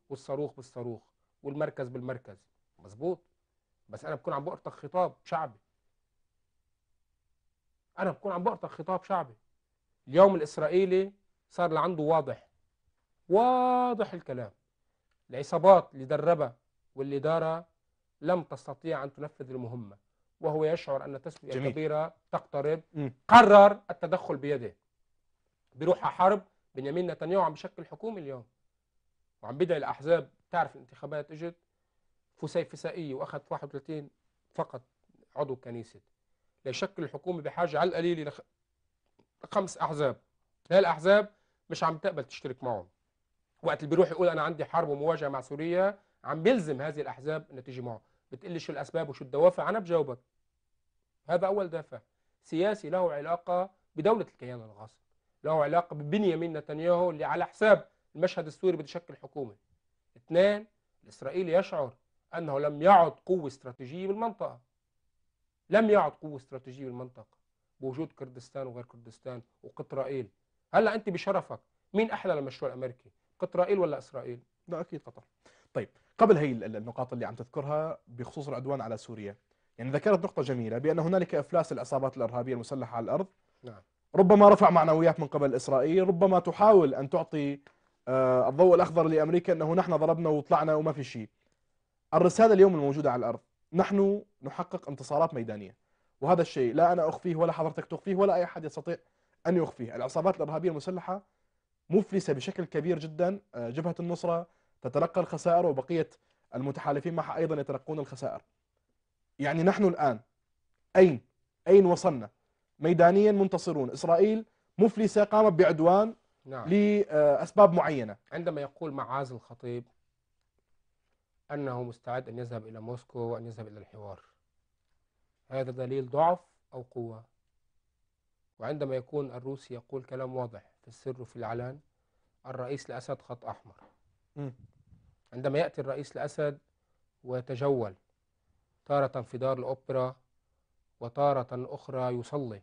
والصاروخ بالصاروخ والمركز بالمركز مزبوط بس أنا بكون عم بقرطق خطاب شعبي أنا بكون عم بقرأ خطاب شعبي اليوم الإسرائيلي صار لعنده واضح واضح الكلام العصابات اللي دربها واللي دارها لم تستطيع أن تنفذ المهمة وهو يشعر أن تسوية كبيرة تقترب م. قرر التدخل بيده بروح حرب بنيامين نتنياهو عم بشكل حكومة اليوم وعم بدعي الأحزاب تعرف الانتخابات اجت فسيفسائية واخذت 31 فقط عضو كنيسة ليشكل الحكومة بحاجة على القليل خمس أحزاب هالأحزاب مش عم تقبل تشترك معهم وقت اللي بيروح يقول أنا عندي حرب ومواجهة مع سوريا عم بيلزم هذه الأحزاب أن تيجي معه بتقلي شو الأسباب وشو الدوافع أنا بجاوبك هذا أول دافع سياسي له علاقة بدولة الكيان الغاصب له علاقة ببنيامين نتنياهو اللي على حساب المشهد السوري بده يشكل حكومة اثنان الإسرائيلي يشعر أنه لم يعد قوة استراتيجية بالمنطقة لم يعد قوة استراتيجية بالمنطقة بوجود كردستان وغير كردستان وقطرائيل هلا أنت بشرفك مين أحلى للمشروع الأمريكي قطرائيل ولا إسرائيل لا أكيد قطر طيب قبل هي النقاط اللي عم تذكرها بخصوص العدوان على سوريا يعني ذكرت نقطة جميلة بأن هنالك إفلاس العصابات الإرهابية المسلحة على الأرض نعم. ربما رفع معنويات من قبل إسرائيل ربما تحاول أن تعطي آه، الضوء الأخضر لأمريكا أنه نحن ضربنا وطلعنا وما في شيء الرسالة اليوم الموجودة على الأرض نحن نحقق انتصارات ميدانية وهذا الشيء لا أنا أخفيه ولا حضرتك تخفيه ولا أي أحد يستطيع أن يخفيه العصابات الإرهابية المسلحة مفلسة بشكل كبير جدا آه، جبهة النصرة تتلقى الخسائر وبقية المتحالفين معها أيضا يتلقون الخسائر يعني نحن الآن أين؟ أين وصلنا؟ ميدانيا منتصرون إسرائيل مفلسة قامت بعدوان نعم. لأسباب معينة عندما يقول معاز الخطيب أنه مستعد أن يذهب إلى موسكو وأن يذهب إلى الحوار هذا دليل ضعف أو قوة وعندما يكون الروسي يقول كلام واضح في السر وفي العلان الرئيس لأسد خط أحمر عندما يأتي الرئيس لأسد ويتجول تارة في دار الأوبرا وتارة أخرى يصلي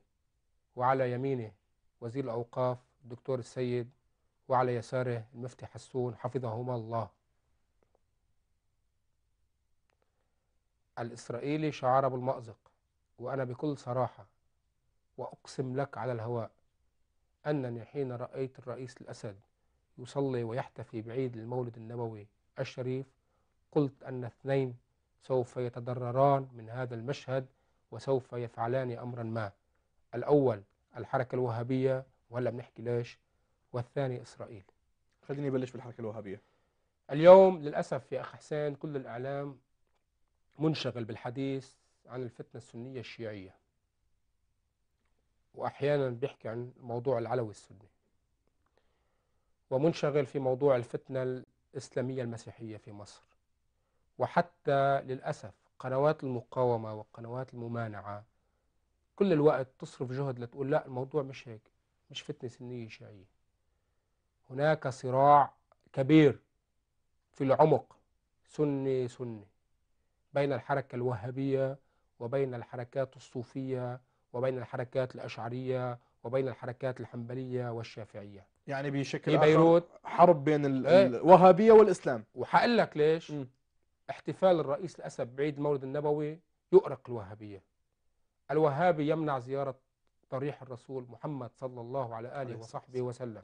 وعلى يمينه وزير الأوقاف الدكتور السيد وعلى يساره المفتي حسون حفظهما الله الإسرائيلي شعر بالمأزق وأنا بكل صراحة وأقسم لك على الهواء أنني حين رأيت الرئيس الأسد يصلي ويحتفي بعيد المولد النبوي الشريف قلت أن اثنين سوف يتضرران من هذا المشهد وسوف يفعلان أمرا ما الأول الحركة الوهابية وهلا بنحكي ليش والثاني إسرائيل خليني أبلش بالحركة الوهابية اليوم للأسف يا أخ حسين كل الإعلام منشغل بالحديث عن الفتنة السنية الشيعية وأحيانا بيحكي عن موضوع العلوي السني ومنشغل في موضوع الفتنة الإسلامية المسيحية في مصر وحتى للأسف قنوات المقاومة وقنوات الممانعة كل الوقت تصرف جهد لتقول لا الموضوع مش هيك مش فتنة سنية شيعية هناك صراع كبير في العمق سني سني بين الحركة الوهابية وبين الحركات الصوفية وبين الحركات الأشعرية وبين الحركات الحنبلية والشافعية يعني بشكل إيه آخر حرب بين إيه؟ الوهابية والإسلام وحقول لك ليش م. احتفال الرئيس الأسد بعيد مولد النبوي يؤرق الوهابية الوهابي يمنع زيارة ضريح الرسول محمد صلى الله على آله وصحبه وسلم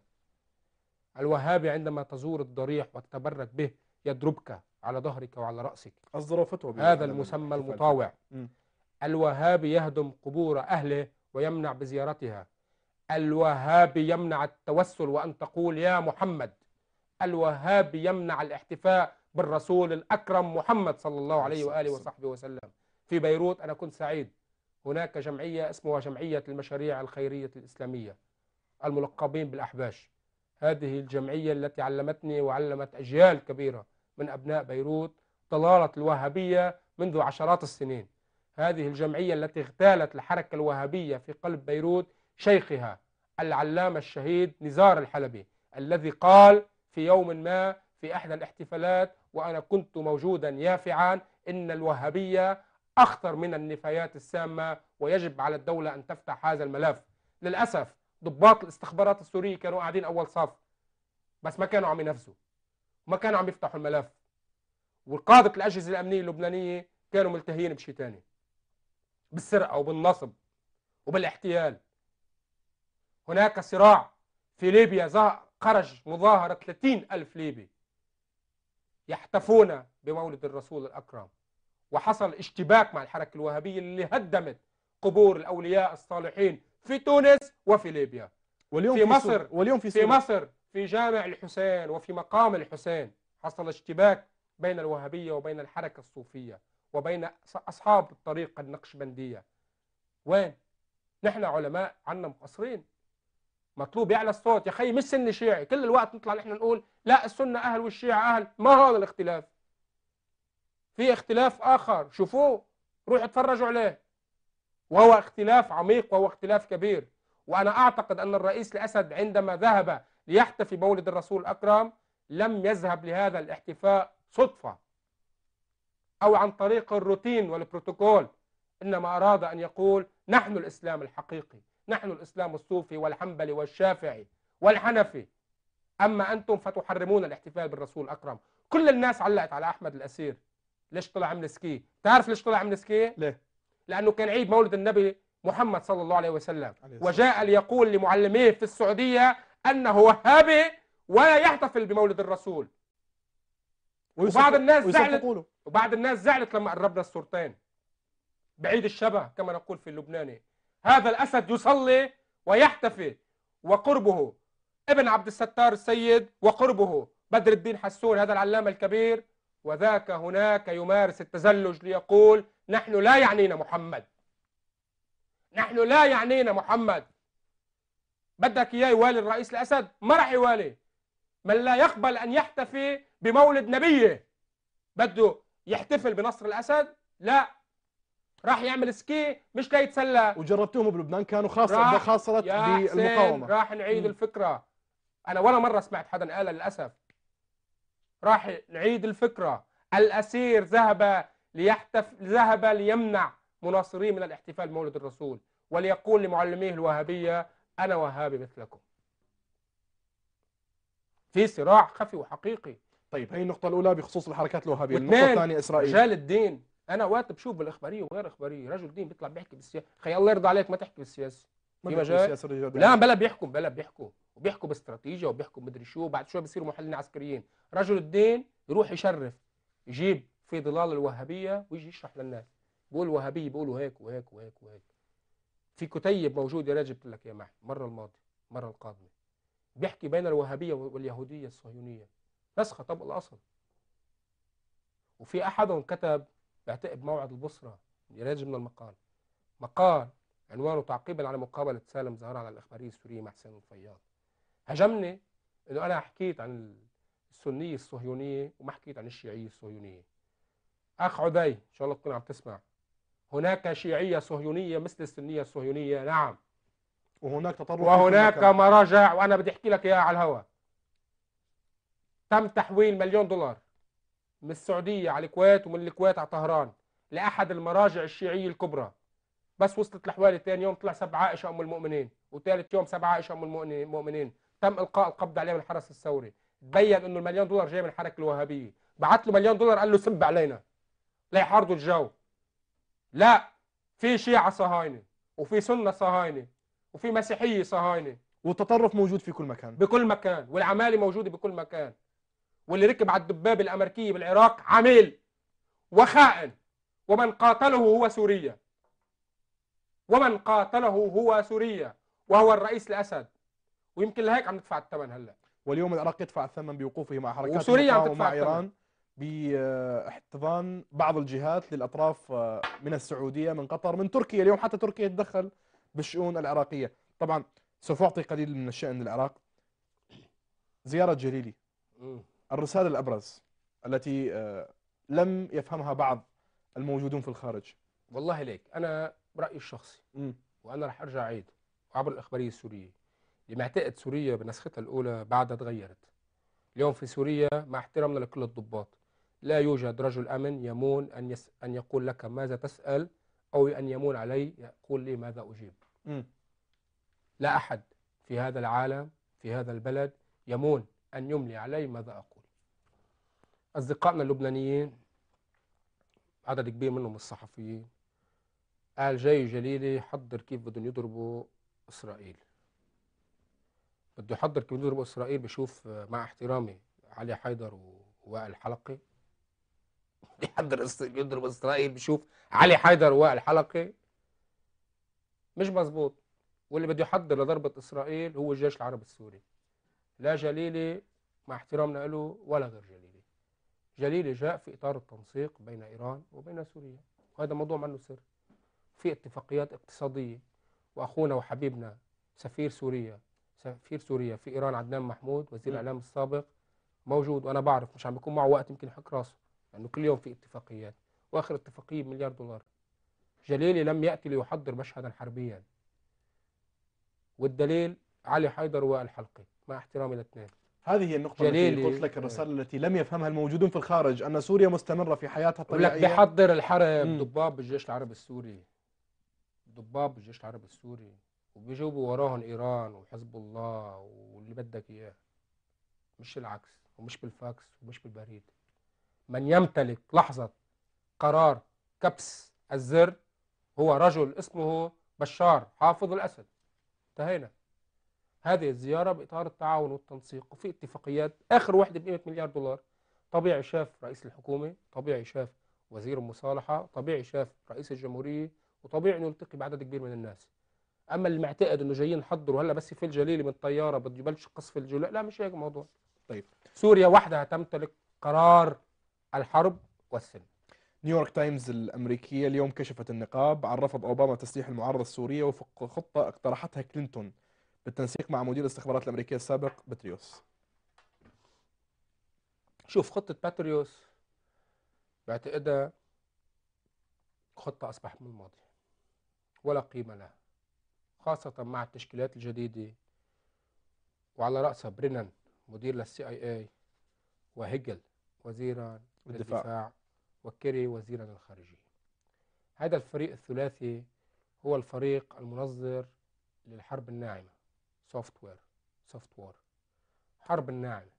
الوهابي عندما تزور الضريح وتتبرك به يضربك على ظهرك وعلى رأسك الزرافة هذا المسمى المطاوع الوهاب يهدم قبور أهله ويمنع بزيارتها الوهاب يمنع التوسل وأن تقول يا محمد الوهاب يمنع الاحتفاء بالرسول الأكرم محمد صلى الله عليه وآله وصحبه وسلم في بيروت أنا كنت سعيد هناك جمعية اسمها جمعية المشاريع الخيرية الإسلامية الملقبين بالأحباش هذه الجمعية التي علمتني وعلمت أجيال كبيرة من أبناء بيروت ضلالة الوهابية منذ عشرات السنين هذه الجمعية التي اغتالت الحركة الوهابية في قلب بيروت شيخها العلامة الشهيد نزار الحلبي الذي قال في يوم ما في أحدى الاحتفالات وأنا كنت موجودا يافعا إن الوهابية أخطر من النفايات السامة ويجب على الدولة أن تفتح هذا الملف للأسف ضباط الاستخبارات السورية كانوا قاعدين أول صف بس ما كانوا عم ينفذوا ما كانوا عم يفتحوا الملف وقادة الأجهزة الأمنية اللبنانية كانوا ملتهيين بشيء ثاني بالسرقة وبالنصب وبالاحتيال هناك صراع في ليبيا خرج مظاهرة 30 ألف ليبي يحتفون بمولد الرسول الأكرم وحصل اشتباك مع الحركة الوهابية اللي هدمت قبور الأولياء الصالحين في تونس وفي ليبيا واليوم في, في مصر واليوم في, في مصر في جامع الحسين وفي مقام الحسين حصل اشتباك بين الوهابية وبين الحركة الصوفية وبين أصحاب الطريقة النقشبندية وين؟ نحن علماء عنا مقصرين مطلوب يعلى الصوت يا خي مش سني شيعي كل الوقت نطلع نحن نقول لا السنة أهل والشيعة أهل ما هذا الاختلاف في اختلاف آخر شوفوه روحوا اتفرجوا عليه وهو اختلاف عميق وهو اختلاف كبير وأنا أعتقد أن الرئيس الأسد عندما ذهب ليحتفي بولد الرسول الأكرم لم يذهب لهذا الاحتفاء صدفة أو عن طريق الروتين والبروتوكول إنما أراد أن يقول نحن الإسلام الحقيقي نحن الإسلام الصوفي والحنبلي والشافعي والحنفي أما أنتم فتحرمون الاحتفال بالرسول الأكرم كل الناس علقت على أحمد الأسير ليش طلع من السكي تعرف ليش طلع من السكي ليه؟ لأنه كان عيد مولد النبي محمد صلى الله عليه وسلم وجاء ليقول لمعلميه في السعودية أنه وهابي ولا يحتفل بمولد الرسول وبعض الناس زعلت وبعض الناس زعلت لما قربنا الصورتين بعيد الشبه كما نقول في اللبناني هذا الأسد يصلي ويحتفي وقربه ابن عبد الستار السيد وقربه بدر الدين حسون هذا العلامة الكبير وذاك هناك يمارس التزلج ليقول نحن لا يعنينا محمد نحن لا يعنينا محمد بدك إياه يوالي الرئيس الأسد ما راح يوالي من لا يقبل أن يحتفي بمولد نبيه بده يحتفل بنصر الأسد لا راح يعمل سكي مش ليتسلى وجربتوهم بلبنان كانوا خاصة خاصة بالمقاومة راح نعيد م. الفكرة أنا ولا مرة سمعت حدا قال للأسف راح نعيد الفكرة الأسير ذهب ليحتف ذهب ليمنع مناصريه من الاحتفال بمولد الرسول وليقول لمعلميه الوهابية أنا وهابي مثلكم في صراع خفي وحقيقي طيب هي النقطة الأولى بخصوص الحركات الوهابية النقطة الثانية إسرائيل رجال الدين أنا وقت بشوف بالإخبارية وغير إخبارية رجل دين بيطلع بيحكي بالسياسة خي الله يرضى عليك ما تحكي بالسياسة في مجال لا بلا بيحكم بلا بيحكم وبيحكوا باستراتيجية وبيحكوا مدري شو بعد شوي بصيروا محللين عسكريين رجل الدين يروح يشرف يجيب في ظلال الوهابية ويجي يشرح للناس بقول الوهابية بيقولوا هيك وهيك وهيك وهيك في كتيب موجود يا راجل لك يا معي المره الماضيه المره القادمه بيحكي بين الوهابيه واليهوديه الصهيونيه نسخه طب الاصل وفي أحدهم كتب بعتقد موعد البصره يراجع من المقال مقال عنوانه تعقيبا على مقابله سالم زهران على الاخباري السوري مع حسين الفياض هجمني انه انا حكيت عن السنيه الصهيونيه وما حكيت عن الشيعيه الصهيونيه اخ عدي ان شاء الله تكون عم تسمع هناك شيعية صهيونية مثل السنية الصهيونية نعم وهناك تطرف وهناك مراجع وأنا بدي أحكي لك إياها على الهواء تم تحويل مليون دولار من السعودية على الكويت ومن الكويت على طهران لأحد المراجع الشيعية الكبرى بس وصلت لحوالي ثاني يوم طلع سبعة عائشة أم المؤمنين وثالث يوم سبعة عائشة أم المؤمنين تم إلقاء القبض عليه من الحرس الثوري تبين انه المليون دولار جاي من الحركه الوهابيه بعت له مليون دولار قال له سب علينا ليحاربوا الجو لا في شيعة صهاينة وفي سنة صهاينة وفي مسيحية صهاينة والتطرف موجود في كل مكان بكل مكان والعمالة موجودة بكل مكان واللي ركب على الدبابة الأمريكية بالعراق عميل وخائن ومن قاتله هو سوريا ومن قاتله هو سوريا وهو الرئيس الأسد ويمكن لهيك عم ندفع الثمن هلا واليوم العراق يدفع الثمن بوقوفه مع حركات وسوريا عم تدفع الثمن. إيران باحتضان بعض الجهات للاطراف آه، من السعوديه من قطر من تركيا اليوم حتى تركيا تدخل بالشؤون العراقيه طبعا سوف اعطي قليل من الشان للعراق زياره جليلي الرساله الابرز التي آه، لم يفهمها بعض الموجودون في الخارج والله ليك انا برايي الشخصي وانا راح ارجع اعيد عبر الاخباريه السوريه لما اعتقد سوريا بنسختها الاولى بعدها تغيرت اليوم في سوريا مع احترامنا لكل الضباط لا يوجد رجل أمن يمون أن, يس أن يقول لك ماذا تسأل أو أن يمون علي يقول لي ماذا أجيب م. لا أحد في هذا العالم في هذا البلد يمون أن يملي علي ماذا أقول أصدقائنا اللبنانيين عدد كبير منهم الصحفيين قال جاي جليلي حضر كيف بدهم يضربوا إسرائيل بده يحضر كيف يضربوا إسرائيل بشوف آه، مع احترامي علي حيدر ووائل حلقي يحضر يضرب اسرائيل بيشوف علي حيدر وائل حلقي مش مظبوط واللي بده يحضر لضربه اسرائيل هو الجيش العربي السوري لا جليلي مع احترامنا له ولا غير جليلي جليلي جاء في اطار التنسيق بين ايران وبين سوريا وهذا موضوع منه سر في اتفاقيات اقتصاديه واخونا وحبيبنا سفير سوريا سفير سوريا في ايران عدنان محمود وزير الاعلام السابق موجود وانا بعرف مش عم بيكون معه وقت يمكن يحك راسه لأنه كل يوم في اتفاقيات وآخر اتفاقية مليار دولار جليلي لم يأتي ليحضر مشهدا حربيا والدليل علي حيدر والحلقي مع احترامي الاثنين هذه هي النقطة التي قلت لك الرسالة إيه. التي لم يفهمها الموجودون في الخارج أن سوريا مستمرة في حياتها الطبيعية بيحضر الحرب ضباب الجيش العربي السوري ضباب الجيش العربي السوري وبيجوبوا وراهم إيران وحزب الله واللي بدك إياه مش العكس ومش بالفاكس ومش بالبريد من يمتلك لحظة قرار كبس الزر هو رجل اسمه بشار حافظ الأسد انتهينا هذه الزيارة بإطار التعاون والتنسيق وفي اتفاقيات آخر واحدة بقيمة مليار دولار طبيعي شاف رئيس الحكومة طبيعي شاف وزير المصالحة طبيعي شاف رئيس الجمهورية وطبيعي أنه يلتقي بعدد كبير من الناس أما اللي معتقد أنه جايين حضروا هلا بس في الجليل من الطيارة بده يبلش قصف الجلاء لا مش هيك الموضوع طيب سوريا وحدها تمتلك قرار الحرب والسلم نيويورك تايمز الأمريكية اليوم كشفت النقاب عن رفض أوباما تسليح المعارضة السورية وفق خطة اقترحتها كلينتون بالتنسيق مع مدير الاستخبارات الأمريكية السابق باتريوس شوف خطة باتريوس بعتقدها خطة أصبحت من الماضي ولا قيمة لها خاصة مع التشكيلات الجديدة وعلى رأسها برينان مدير للسي اي اي وهيجل وزيرا والدفاع, وكيري وزيرا للخارجية هذا الفريق الثلاثي هو الفريق المنظر للحرب الناعمة سوفت وير سوفت وور حرب الناعمة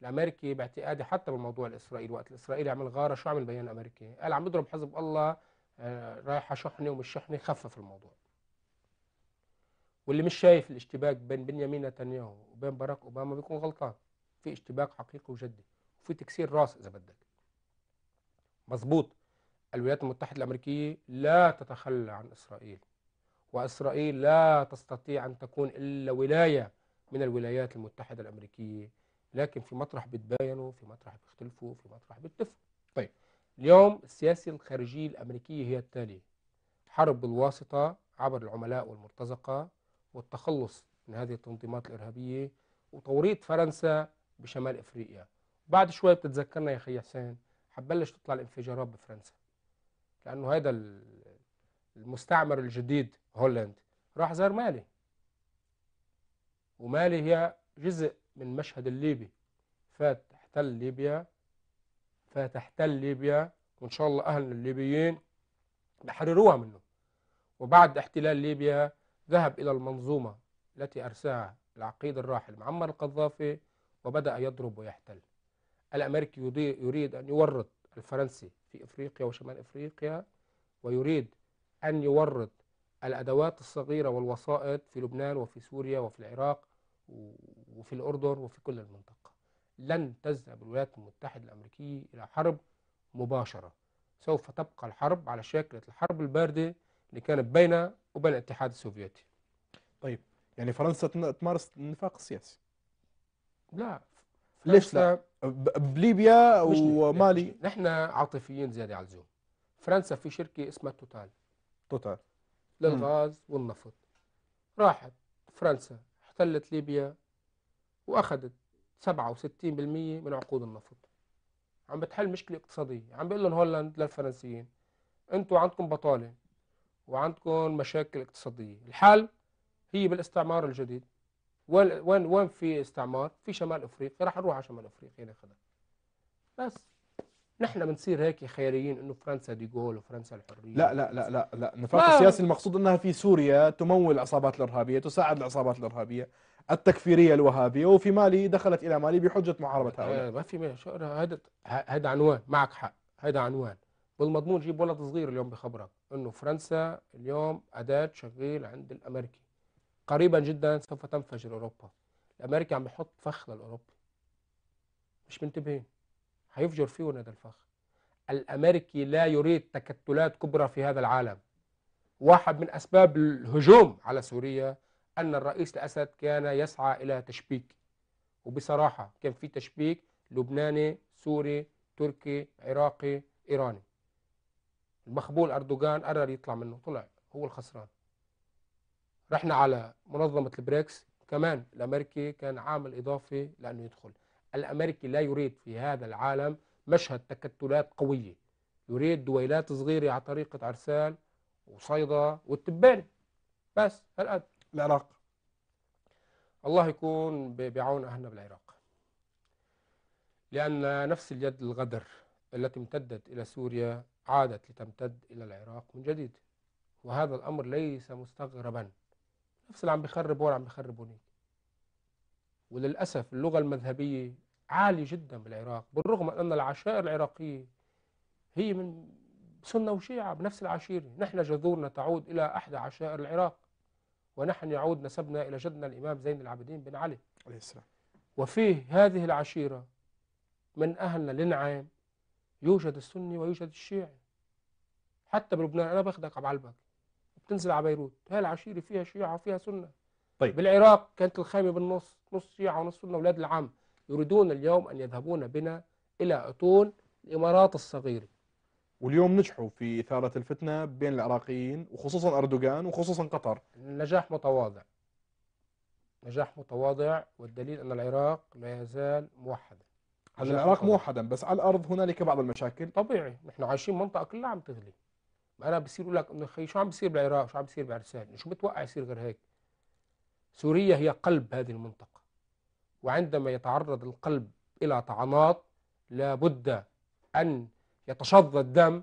الأمريكي باعتقادي حتى بالموضوع الإسرائيلي وقت الإسرائيلي عمل غارة شو عمل بيان أمريكي قال عم يضرب حزب الله آه، رايحة شحنة ومش شحنة خفف الموضوع واللي مش شايف الاشتباك بين بنيامين نتنياهو وبين باراك أوباما بيكون غلطان في اشتباك حقيقي وجدي وفي تكسير راس إذا بدك مظبوط الولايات المتحدة الأمريكية لا تتخلى عن إسرائيل وإسرائيل لا تستطيع أن تكون إلا ولاية من الولايات المتحدة الأمريكية لكن في مطرح بتباينوا في مطرح بيختلفوا في مطرح بيتفقوا طيب اليوم السياسة الخارجية الأمريكية هي التالية حرب بالواسطة عبر العملاء والمرتزقة والتخلص من هذه التنظيمات الإرهابية وتوريط فرنسا بشمال إفريقيا بعد شوي بتتذكرنا يا أخي حسين هتبلش تطلع الانفجارات بفرنسا لانه هذا المستعمر الجديد هولندا راح زار مالي ومالي هي جزء من مشهد الليبي فات احتل ليبيا فتحتل ليبيا وان شاء الله اهلنا الليبيين بحرروها منه وبعد احتلال ليبيا ذهب الى المنظومه التي ارساها العقيد الراحل معمر القذافي وبدا يضرب ويحتل الأمريكي يريد أن يورط الفرنسي في إفريقيا وشمال إفريقيا ويريد أن يورط الأدوات الصغيرة والوسائط في لبنان وفي سوريا وفي العراق وفي الأردن وفي كل المنطقة لن تذهب الولايات المتحدة الأمريكية إلى حرب مباشرة سوف تبقى الحرب على شكل الحرب الباردة اللي كانت بين وبين الاتحاد السوفيتي طيب يعني فرنسا تمارس النفاق السياسي لا ليش لا بليبيا ومالي نحن عاطفيين زياده على اللزوم فرنسا في شركه اسمها توتال توتال للغاز مم. والنفط راحت فرنسا احتلت ليبيا واخذت 67% من عقود النفط عم بتحل مشكله اقتصاديه عم بيقول لهم هولندا للفرنسيين انتم عندكم بطاله وعندكم مشاكل اقتصاديه الحل هي بالاستعمار الجديد وين وين وين في استعمار في شمال افريقيا راح نروح على شمال افريقيا ناخذها بس نحن بنصير هيك خياليين انه فرنسا دي جول وفرنسا الحريه لا لا لا لا لا النفاق السياسي المقصود انها في سوريا تمول العصابات الارهابيه تساعد العصابات الارهابيه التكفيريه الوهابيه وفي مالي دخلت الى مالي بحجه محاربه هؤلاء إيه، ما في هذا هذا عنوان معك حق هذا عنوان بالمضمون جيب ولد صغير اليوم بخبرك انه فرنسا اليوم اداه شغيل عند الامريكي قريبا جدا سوف تنفجر اوروبا الامريكي عم يحط فخ للاوروبي مش منتبهين هيفجر فيهم هذا الفخ الامريكي لا يريد تكتلات كبرى في هذا العالم واحد من اسباب الهجوم على سوريا ان الرئيس الاسد كان يسعى الى تشبيك وبصراحه كان في تشبيك لبناني سوري تركي عراقي ايراني المخبول اردوغان قرر يطلع منه طلع هو الخسران رحنا على منظمه البريكس كمان الامريكي كان عامل اضافي لانه يدخل الامريكي لا يريد في هذا العالم مشهد تكتلات قويه يريد دويلات صغيره على طريقه عرسال وصيدا والتبانه بس هالقد العراق الله يكون بعون اهلنا بالعراق لان نفس اليد الغدر التي امتدت الى سوريا عادت لتمتد الى العراق من جديد وهذا الامر ليس مستغربا نفس اللي عم بيخرب ورا عم بيخرب هناك وللأسف اللغة المذهبية عالية جدا بالعراق بالرغم أن العشائر العراقية هي من سنة وشيعة بنفس العشيرة نحن جذورنا تعود إلى أحدى عشائر العراق ونحن يعود نسبنا إلى جدنا الإمام زين العابدين بن علي عليه السلام وفيه هذه العشيرة من أهلنا لنعام يوجد السني ويوجد الشيعي حتى بلبنان أنا باخذك على علبك تنزل على بيروت هي العشيرة فيها شيعة وفيها سنة طيب بالعراق كانت الخيمه بالنص نص شيعة ونص سنة أولاد العم يريدون اليوم أن يذهبون بنا إلى أتون الإمارات الصغيرة واليوم نجحوا في إثارة الفتنة بين العراقيين وخصوصا أردوغان وخصوصا قطر نجاح متواضع نجاح متواضع والدليل أن العراق لا يزال موحدا العراق موحدا بس على الأرض هنالك بعض المشاكل طبيعي نحن عايشين منطقة كلها عم تغلي انا بصير اقول لك انه شو عم بصير بالعراق شو عم بصير بعرسان شو متوقع يصير غير هيك سوريا هي قلب هذه المنطقه وعندما يتعرض القلب الى طعنات لابد ان يتشظى الدم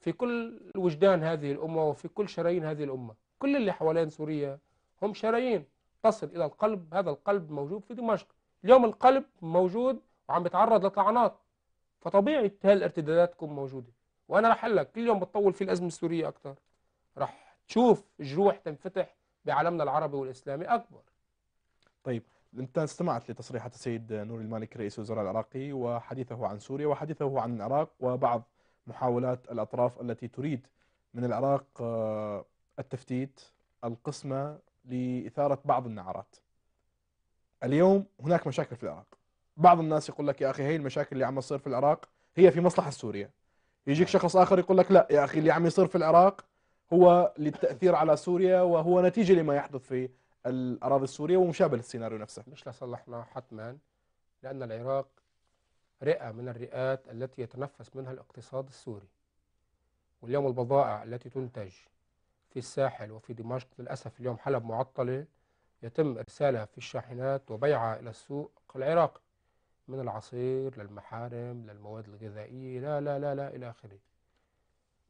في كل وجدان هذه الامه وفي كل شرايين هذه الامه كل اللي حوالين سوريا هم شرايين تصل الى القلب هذا القلب موجود في دمشق اليوم القلب موجود وعم بيتعرض لطعنات فطبيعي هالارتدادات تكون موجوده وانا راح لك كل يوم بتطول في الازمه السوريه اكثر راح تشوف جروح تنفتح بعالمنا العربي والاسلامي اكبر طيب انت استمعت لتصريحات السيد نور المالك رئيس الوزراء العراقي وحديثه عن سوريا وحديثه عن العراق وبعض محاولات الاطراف التي تريد من العراق آه، التفتيت القسمه لاثاره بعض النعرات. اليوم هناك مشاكل في العراق. بعض الناس يقول لك يا اخي هي المشاكل اللي عم تصير في العراق هي في مصلحه سوريا. يجيك شخص آخر يقول لك لا يا أخي اللي عم يصير في العراق هو للتأثير على سوريا وهو نتيجة لما يحدث في الأراضي السورية ومشابه للسيناريو نفسه مش لصالحنا حتما لأن العراق رئة من الرئات التي يتنفس منها الاقتصاد السوري واليوم البضائع التي تنتج في الساحل وفي دمشق للأسف اليوم حلب معطلة يتم إرسالها في الشاحنات وبيعها إلى السوق العراقي من العصير للمحارم للمواد الغذائية لا لا لا لا إلى آخره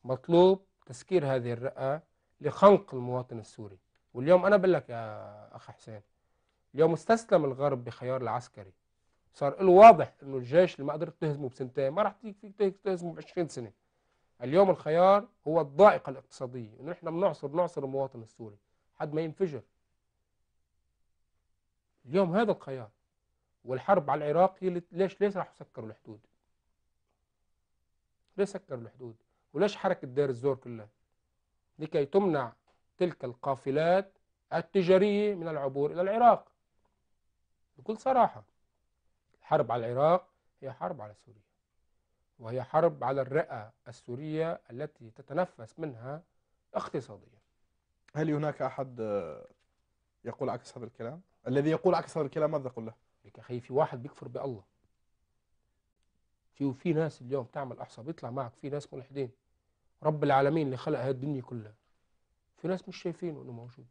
مطلوب تسكير هذه الرئة لخنق المواطن السوري واليوم أنا بقول لك يا أخ حسين اليوم استسلم الغرب بخيار العسكري صار الواضح واضح انه الجيش اللي ما قدرت تهزمه بسنتين ما رح تهزمه ب 20 سنه اليوم الخيار هو الضائقه الاقتصاديه انه نحن بنعصر بنعصر المواطن السوري حد ما ينفجر اليوم هذا الخيار والحرب على العراق هي ليش ليش راحوا سكروا الحدود ليش سكروا الحدود وليش حركة دير الزور كلها لكي تمنع تلك القافلات التجارية من العبور إلى العراق بكل صراحة الحرب على العراق هي حرب على سوريا وهي حرب على الرئة السورية التي تتنفس منها اقتصاديا هل هناك أحد يقول عكس هذا الكلام؟ الذي يقول عكس هذا الكلام ماذا اقول له؟ لك يا اخي في واحد بيكفر بالله في وفي ناس اليوم تعمل احصى بيطلع معك في ناس ملحدين رب العالمين اللي خلق هذه الدنيا كلها في ناس مش شايفينه انه موجود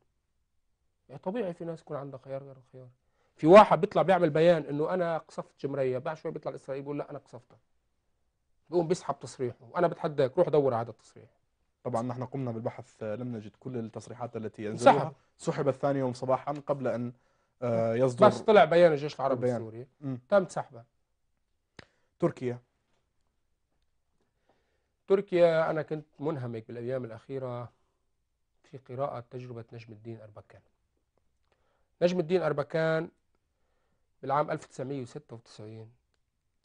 يعني طبيعي في ناس يكون عندها خيار غير الخيار في واحد بيطلع بيعمل بيان انه انا قصفت جمريه بعد شوي بيطلع الاسرائيلي بيقول لا انا قصفتها بيقوم بيسحب تصريحه وانا بتحداك روح دور على هذا التصريح طبعا نحن قمنا بالبحث لم نجد كل التصريحات التي انزلوها سحب الثاني يوم صباحا قبل ان آه، يصدر بس طلع بيان الجيش العربي بيان. السوري تم سحبه تركيا تركيا أنا كنت منهمك بالأيام الأخيرة في قراءة تجربة نجم الدين أربكان نجم الدين أربكان بالعام 1996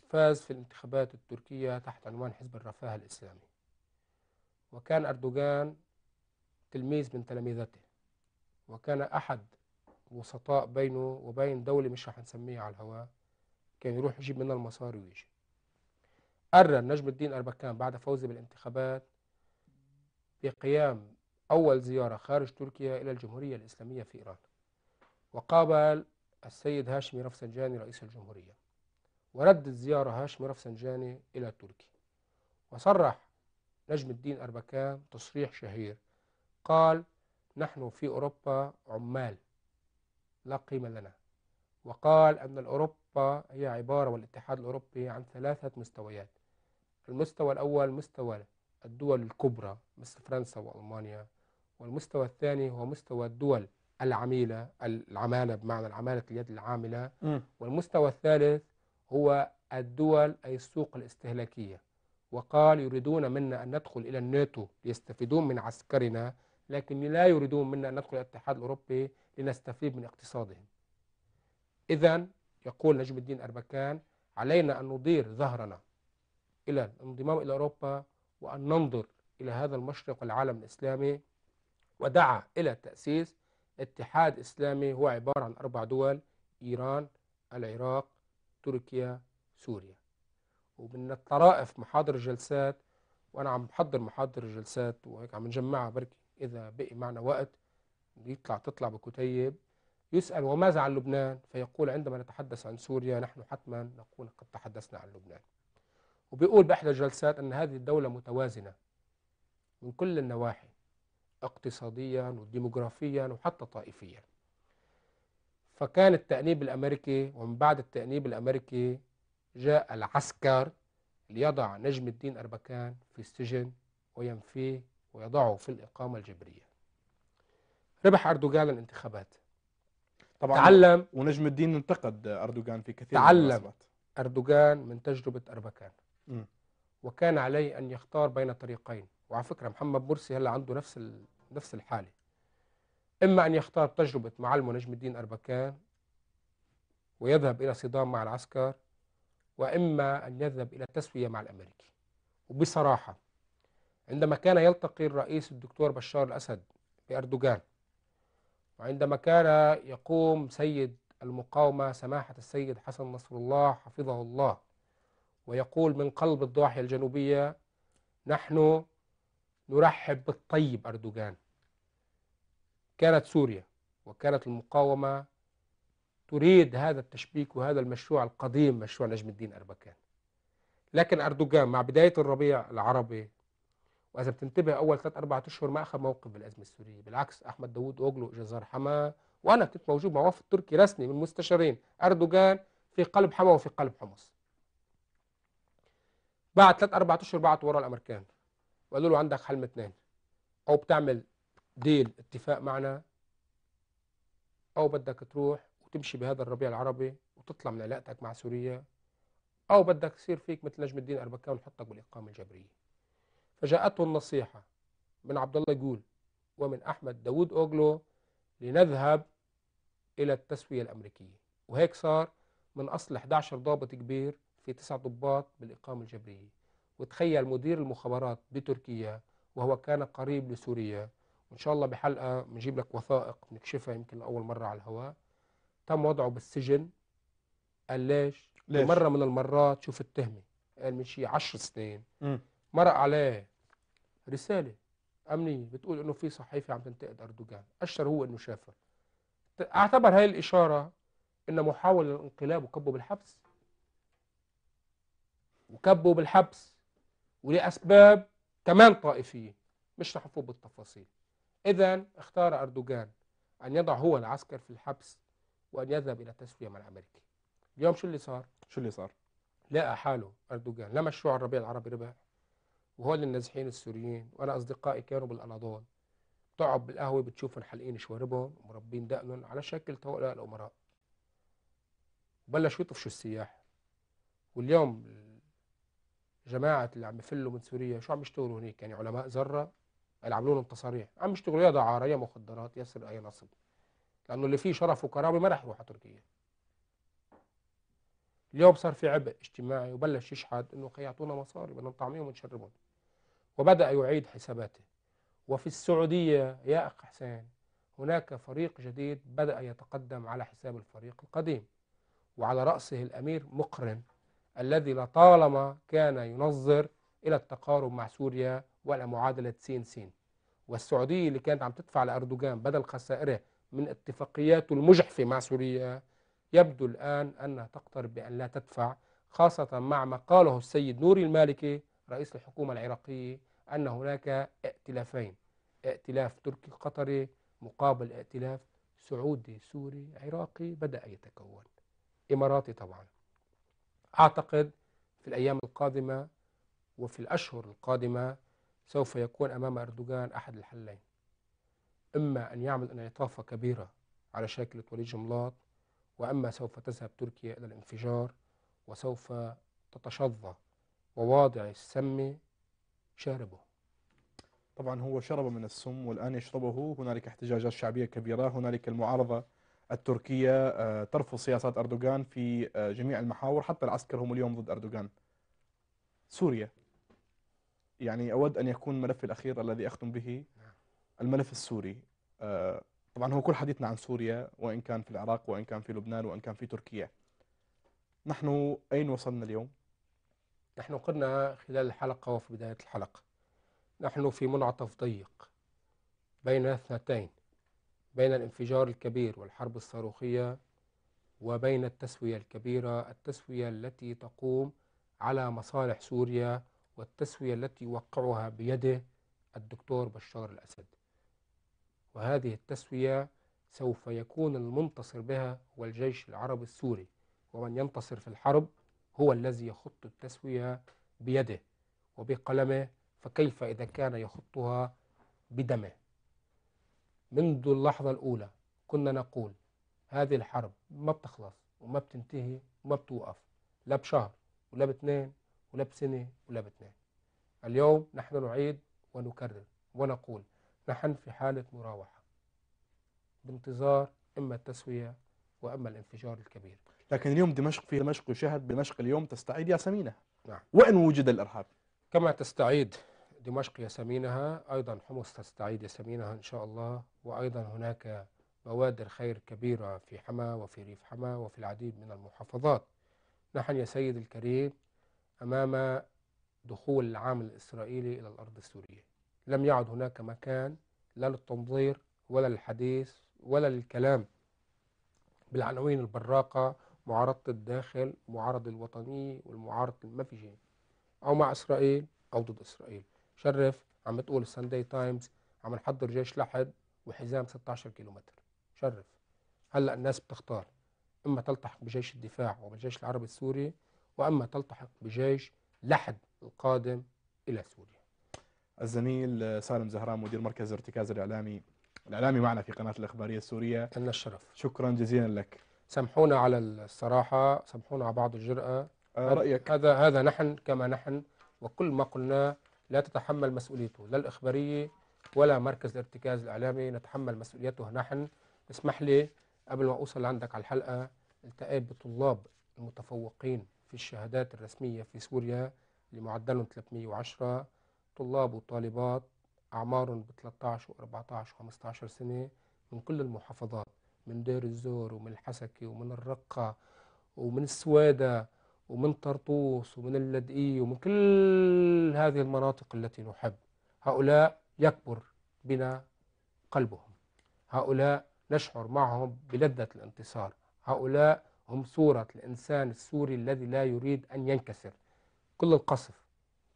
فاز في الانتخابات التركية تحت عنوان حزب الرفاه الإسلامي وكان أردوغان تلميذ من تلاميذته وكان أحد وسطاء بينه وبين دولة مش رح نسميها على الهواء كان يروح يجيب منها المصاري ويجي قرر نجم الدين أربكان بعد فوزه بالانتخابات بقيام أول زيارة خارج تركيا إلى الجمهورية الإسلامية في إيران وقابل السيد هاشمي رفسنجاني رئيس الجمهورية ورد الزيارة هاشمي رفسنجاني إلى تركيا وصرح نجم الدين أربكان تصريح شهير قال نحن في أوروبا عمال لا قيمة لنا وقال أن الأوروبا هي عبارة والاتحاد الأوروبي عن ثلاثة مستويات المستوى الأول مستوى الدول الكبرى مثل فرنسا وألمانيا والمستوى الثاني هو مستوى الدول العميلة العمالة بمعنى العمالة اليد العاملة م. والمستوى الثالث هو الدول أي السوق الاستهلاكية وقال يريدون منا أن ندخل إلى الناتو ليستفيدون من عسكرنا لكن لا يريدون منا أن ندخل الاتحاد الأوروبي لنستفيد من اقتصادهم إذا يقول نجم الدين أربكان علينا أن ندير ظهرنا إلى الانضمام إلى أوروبا وأن ننظر إلى هذا المشرق العالم الإسلامي ودعا إلى تأسيس اتحاد إسلامي هو عبارة عن أربع دول إيران العراق تركيا سوريا ومن الطرائف محاضر الجلسات وأنا عم بحضر محاضر الجلسات وهيك عم نجمعها بركي إذا بقي معنا وقت بيطلع تطلع بكتيب يسأل وماذا عن لبنان فيقول عندما نتحدث عن سوريا نحن حتما نكون قد تحدثنا عن لبنان وبيقول بإحدى الجلسات أن هذه الدولة متوازنة من كل النواحي اقتصاديا وديموغرافيا وحتى طائفيا فكان التأنيب الأمريكي ومن بعد التأنيب الأمريكي جاء العسكر ليضع نجم الدين أربكان في السجن وينفيه ويضعه في الإقامة الجبرية ربح أردوغان الانتخابات طبعا تعلم ونجم الدين انتقد أردوغان في كثير تعلم من تعلم أردوغان من تجربة أربكان م. وكان عليه أن يختار بين طريقين وعلى فكرة محمد مرسي هلا عنده نفس نفس الحالة إما أن يختار تجربة معلمه نجم الدين أربكان ويذهب إلى صدام مع العسكر وإما أن يذهب إلى تسوية مع الأمريكي وبصراحة عندما كان يلتقي الرئيس الدكتور بشار الأسد بأردوغان وعندما كان يقوم سيد المقاومة سماحة السيد حسن نصر الله حفظه الله ويقول من قلب الضاحية الجنوبية نحن نرحب بالطيب أردوغان كانت سوريا وكانت المقاومة تريد هذا التشبيك وهذا المشروع القديم مشروع نجم الدين أربكان لكن أردوغان مع بداية الربيع العربي واذا بتنتبه اول ثلاث اربع اشهر ما اخذ موقف بالازمه السوريه بالعكس احمد داوود اوغلو جزار حما وانا كنت موجود مع وفد تركي رسمي من مستشارين اردوغان في قلب حما وفي قلب حمص بعد ثلاث اربع اشهر بعت ورا الامريكان وقالوا له عندك حل من اثنين او بتعمل ديل اتفاق معنا او بدك تروح وتمشي بهذا الربيع العربي وتطلع من علاقتك مع سوريا او بدك تصير فيك مثل نجم الدين اربكان ونحطك بالاقامه الجبريه فجاءته النصيحة من عبد الله جول ومن أحمد داوود أوغلو لنذهب إلى التسوية الأمريكية وهيك صار من أصل 11 ضابط كبير في 9 ضباط بالإقامة الجبرية وتخيل مدير المخابرات بتركيا وهو كان قريب لسوريا وإن شاء الله بحلقة بنجيب لك وثائق نكشفها يمكن لأول مرة على الهواء تم وضعه بالسجن قال ليش؟ ليش؟ مرة من المرات شوف التهمة قال من شي 10 سنين مرق عليه رسالة أمنية بتقول إنه في صحيفة عم تنتقد أردوغان أشر هو إنه شافها اعتبر هاي الإشارة إنه محاولة للانقلاب وكبه بالحبس وكبه بالحبس ولأسباب كمان طائفية مش رح نفوت بالتفاصيل إذا اختار أردوغان أن يضع هو العسكر في الحبس وأن يذهب إلى التسوية مع الأمريكي اليوم شو اللي صار؟ شو اللي صار؟ لقى حاله أردوغان لا مشروع الربيع العربي ربح وهول النازحين السوريين وانا اصدقائي كانوا بالاناضول بتقعد بالقهوه بتشوفهم حالقين شواربهم ومربين دقنهم على شكل طوائل الامراء بلشوا يطفشوا السياح واليوم جماعة اللي عم يفلوا من سوريا شو عم يشتغلوا هناك يعني علماء ذرة اللي عملوا لهم تصاريح عم يشتغلوا يا دعارة يا مخدرات يا سرقة يا نصب لأنه اللي فيه شرف وكرامة ما رح يروح على تركيا اليوم صار في عبء اجتماعي وبلش يشحد انه خي يعطونا مصاري بدنا نطعميهم ونشربهم وبدأ يعيد حساباته وفي السعودية يا أخ حسين هناك فريق جديد بدأ يتقدم على حساب الفريق القديم وعلى رأسه الأمير مقرن الذي لطالما كان ينظر إلى التقارب مع سوريا معادلة سين سين والسعودية اللي كانت عم تدفع لأردوغان بدل خسائره من اتفاقياته المجحفة مع سوريا يبدو الآن أنها تقترب بأن لا تدفع خاصة مع ما قاله السيد نوري المالكي رئيس الحكومة العراقية أن هناك ائتلافين ائتلاف تركي قطري مقابل ائتلاف سعودي سوري عراقي بدأ يتكون إماراتي طبعا أعتقد في الأيام القادمة وفي الأشهر القادمة سوف يكون أمام أردوغان أحد الحلين إما أن يعمل انعطافة كبيرة على شاكلة ولي جملات وأما سوف تذهب تركيا إلى الانفجار وسوف تتشظى وواضع السم شاربه طبعا هو شرب من السم والآن يشربه هنالك احتجاجات شعبية كبيرة هنالك المعارضة التركية ترفض آه، سياسات أردوغان في آه، جميع المحاور حتى العسكر هم اليوم ضد أردوغان سوريا يعني أود أن يكون ملفي الأخير الذي أختم به نعم. الملف السوري آه، طبعا هو كل حديثنا عن سوريا وإن كان في العراق وإن كان في لبنان وإن كان في تركيا نحن أين وصلنا اليوم نحن قلنا خلال الحلقة وفي بداية الحلقة نحن في منعطف ضيق بين اثنتين بين الانفجار الكبير والحرب الصاروخية وبين التسوية الكبيرة التسوية التي تقوم على مصالح سوريا والتسوية التي يوقعها بيده الدكتور بشار الأسد وهذه التسوية سوف يكون المنتصر بها هو الجيش العربي السوري ومن ينتصر في الحرب هو الذي يخط التسوية بيده وبقلمه فكيف إذا كان يخطها بدمه منذ اللحظة الأولى كنا نقول هذه الحرب ما بتخلص وما بتنتهي وما بتوقف لا بشهر ولا باثنين ولا بسنة ولا باثنين اليوم نحن نعيد ونكرر ونقول نحن في حالة مراوحة بانتظار إما التسوية وإما الانفجار الكبير لكن اليوم دمشق في دمشق يشاهد دمشق اليوم تستعيد ياسمينها نعم. وإن وجد الإرهاب كما تستعيد دمشق ياسمينها أيضا حمص تستعيد ياسمينها إن شاء الله وأيضا هناك بوادر خير كبيرة في حما وفي ريف حما وفي العديد من المحافظات نحن يا سيد الكريم أمام دخول العام الإسرائيلي إلى الأرض السورية لم يعد هناك مكان لا للتنظير ولا للحديث ولا للكلام بالعناوين البراقة معارضة الداخل معارضة الوطني والمعارضة ما في شيء أو مع إسرائيل أو ضد إسرائيل شرف عم تقول السانداي تايمز عم نحضر جيش لحد وحزام 16 كيلومتر شرف هلأ الناس بتختار إما تلتحق بجيش الدفاع وبالجيش العربي السوري وأما تلتحق بجيش لحد القادم إلى سوريا الزميل سالم زهران مدير مركز ارتكاز الإعلامي الإعلامي معنا في قناة الإخبارية السورية لنا الشرف شكرا جزيلا لك سامحونا على الصراحة سامحونا على بعض الجرأة آه رأيك هذا هذا نحن كما نحن وكل ما قلناه لا تتحمل مسؤوليته لا الإخبارية ولا مركز الارتكاز الإعلامي نتحمل مسؤوليته نحن اسمح لي قبل ما أوصل عندك على الحلقة التقيت بطلاب المتفوقين في الشهادات الرسمية في سوريا اللي معدلهم 310 طلاب وطالبات أعمارهم ب 13 و14 و15 سنة من كل المحافظات من دير الزور ومن الحسكي ومن الرقة ومن السوادة ومن طرطوس ومن اللدئي ومن كل هذه المناطق التي نحب هؤلاء يكبر بنا قلبهم هؤلاء نشعر معهم بلذة الانتصار هؤلاء هم صورة الإنسان السوري الذي لا يريد أن ينكسر كل القصف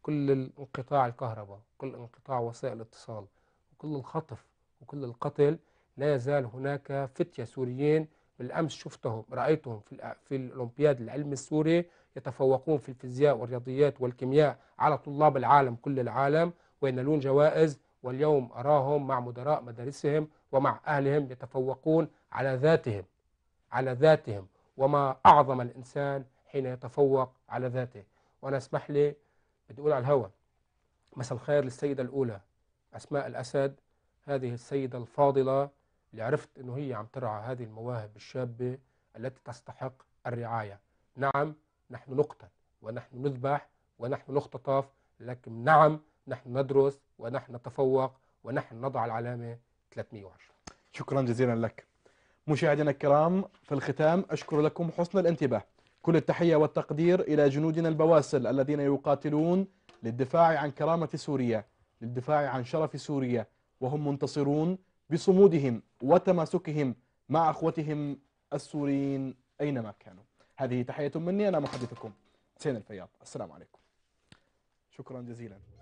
كل انقطاع الكهرباء كل انقطاع وسائل الاتصال وكل الخطف وكل القتل لا يزال هناك فتية سوريين بالأمس شفتهم رأيتهم في في الأولمبياد العلم السوري يتفوقون في الفيزياء والرياضيات والكيمياء على طلاب العالم كل العالم وينالون جوائز واليوم أراهم مع مدراء مدارسهم ومع أهلهم يتفوقون على ذاتهم على ذاتهم وما أعظم الإنسان حين يتفوق على ذاته وأنا اسمح لي بدي أقول على الهوى مساء الخير للسيدة الأولى أسماء الأسد هذه السيدة الفاضلة اللي عرفت أنه هي عم ترعى هذه المواهب الشابة التي تستحق الرعاية نعم نحن نقتل ونحن نذبح ونحن نختطف لكن نعم نحن ندرس ونحن نتفوق ونحن نضع العلامة 320. شكرا جزيلا لك مشاهدينا الكرام في الختام أشكر لكم حسن الانتباه كل التحية والتقدير إلى جنودنا البواسل الذين يقاتلون للدفاع عن كرامة سوريا للدفاع عن شرف سوريا وهم منتصرون بصمودهم وتماسكهم مع أخوتهم السوريين أينما كانوا هذه تحية مني أنا محدثكم حسين الفياض السلام عليكم شكرا جزيلا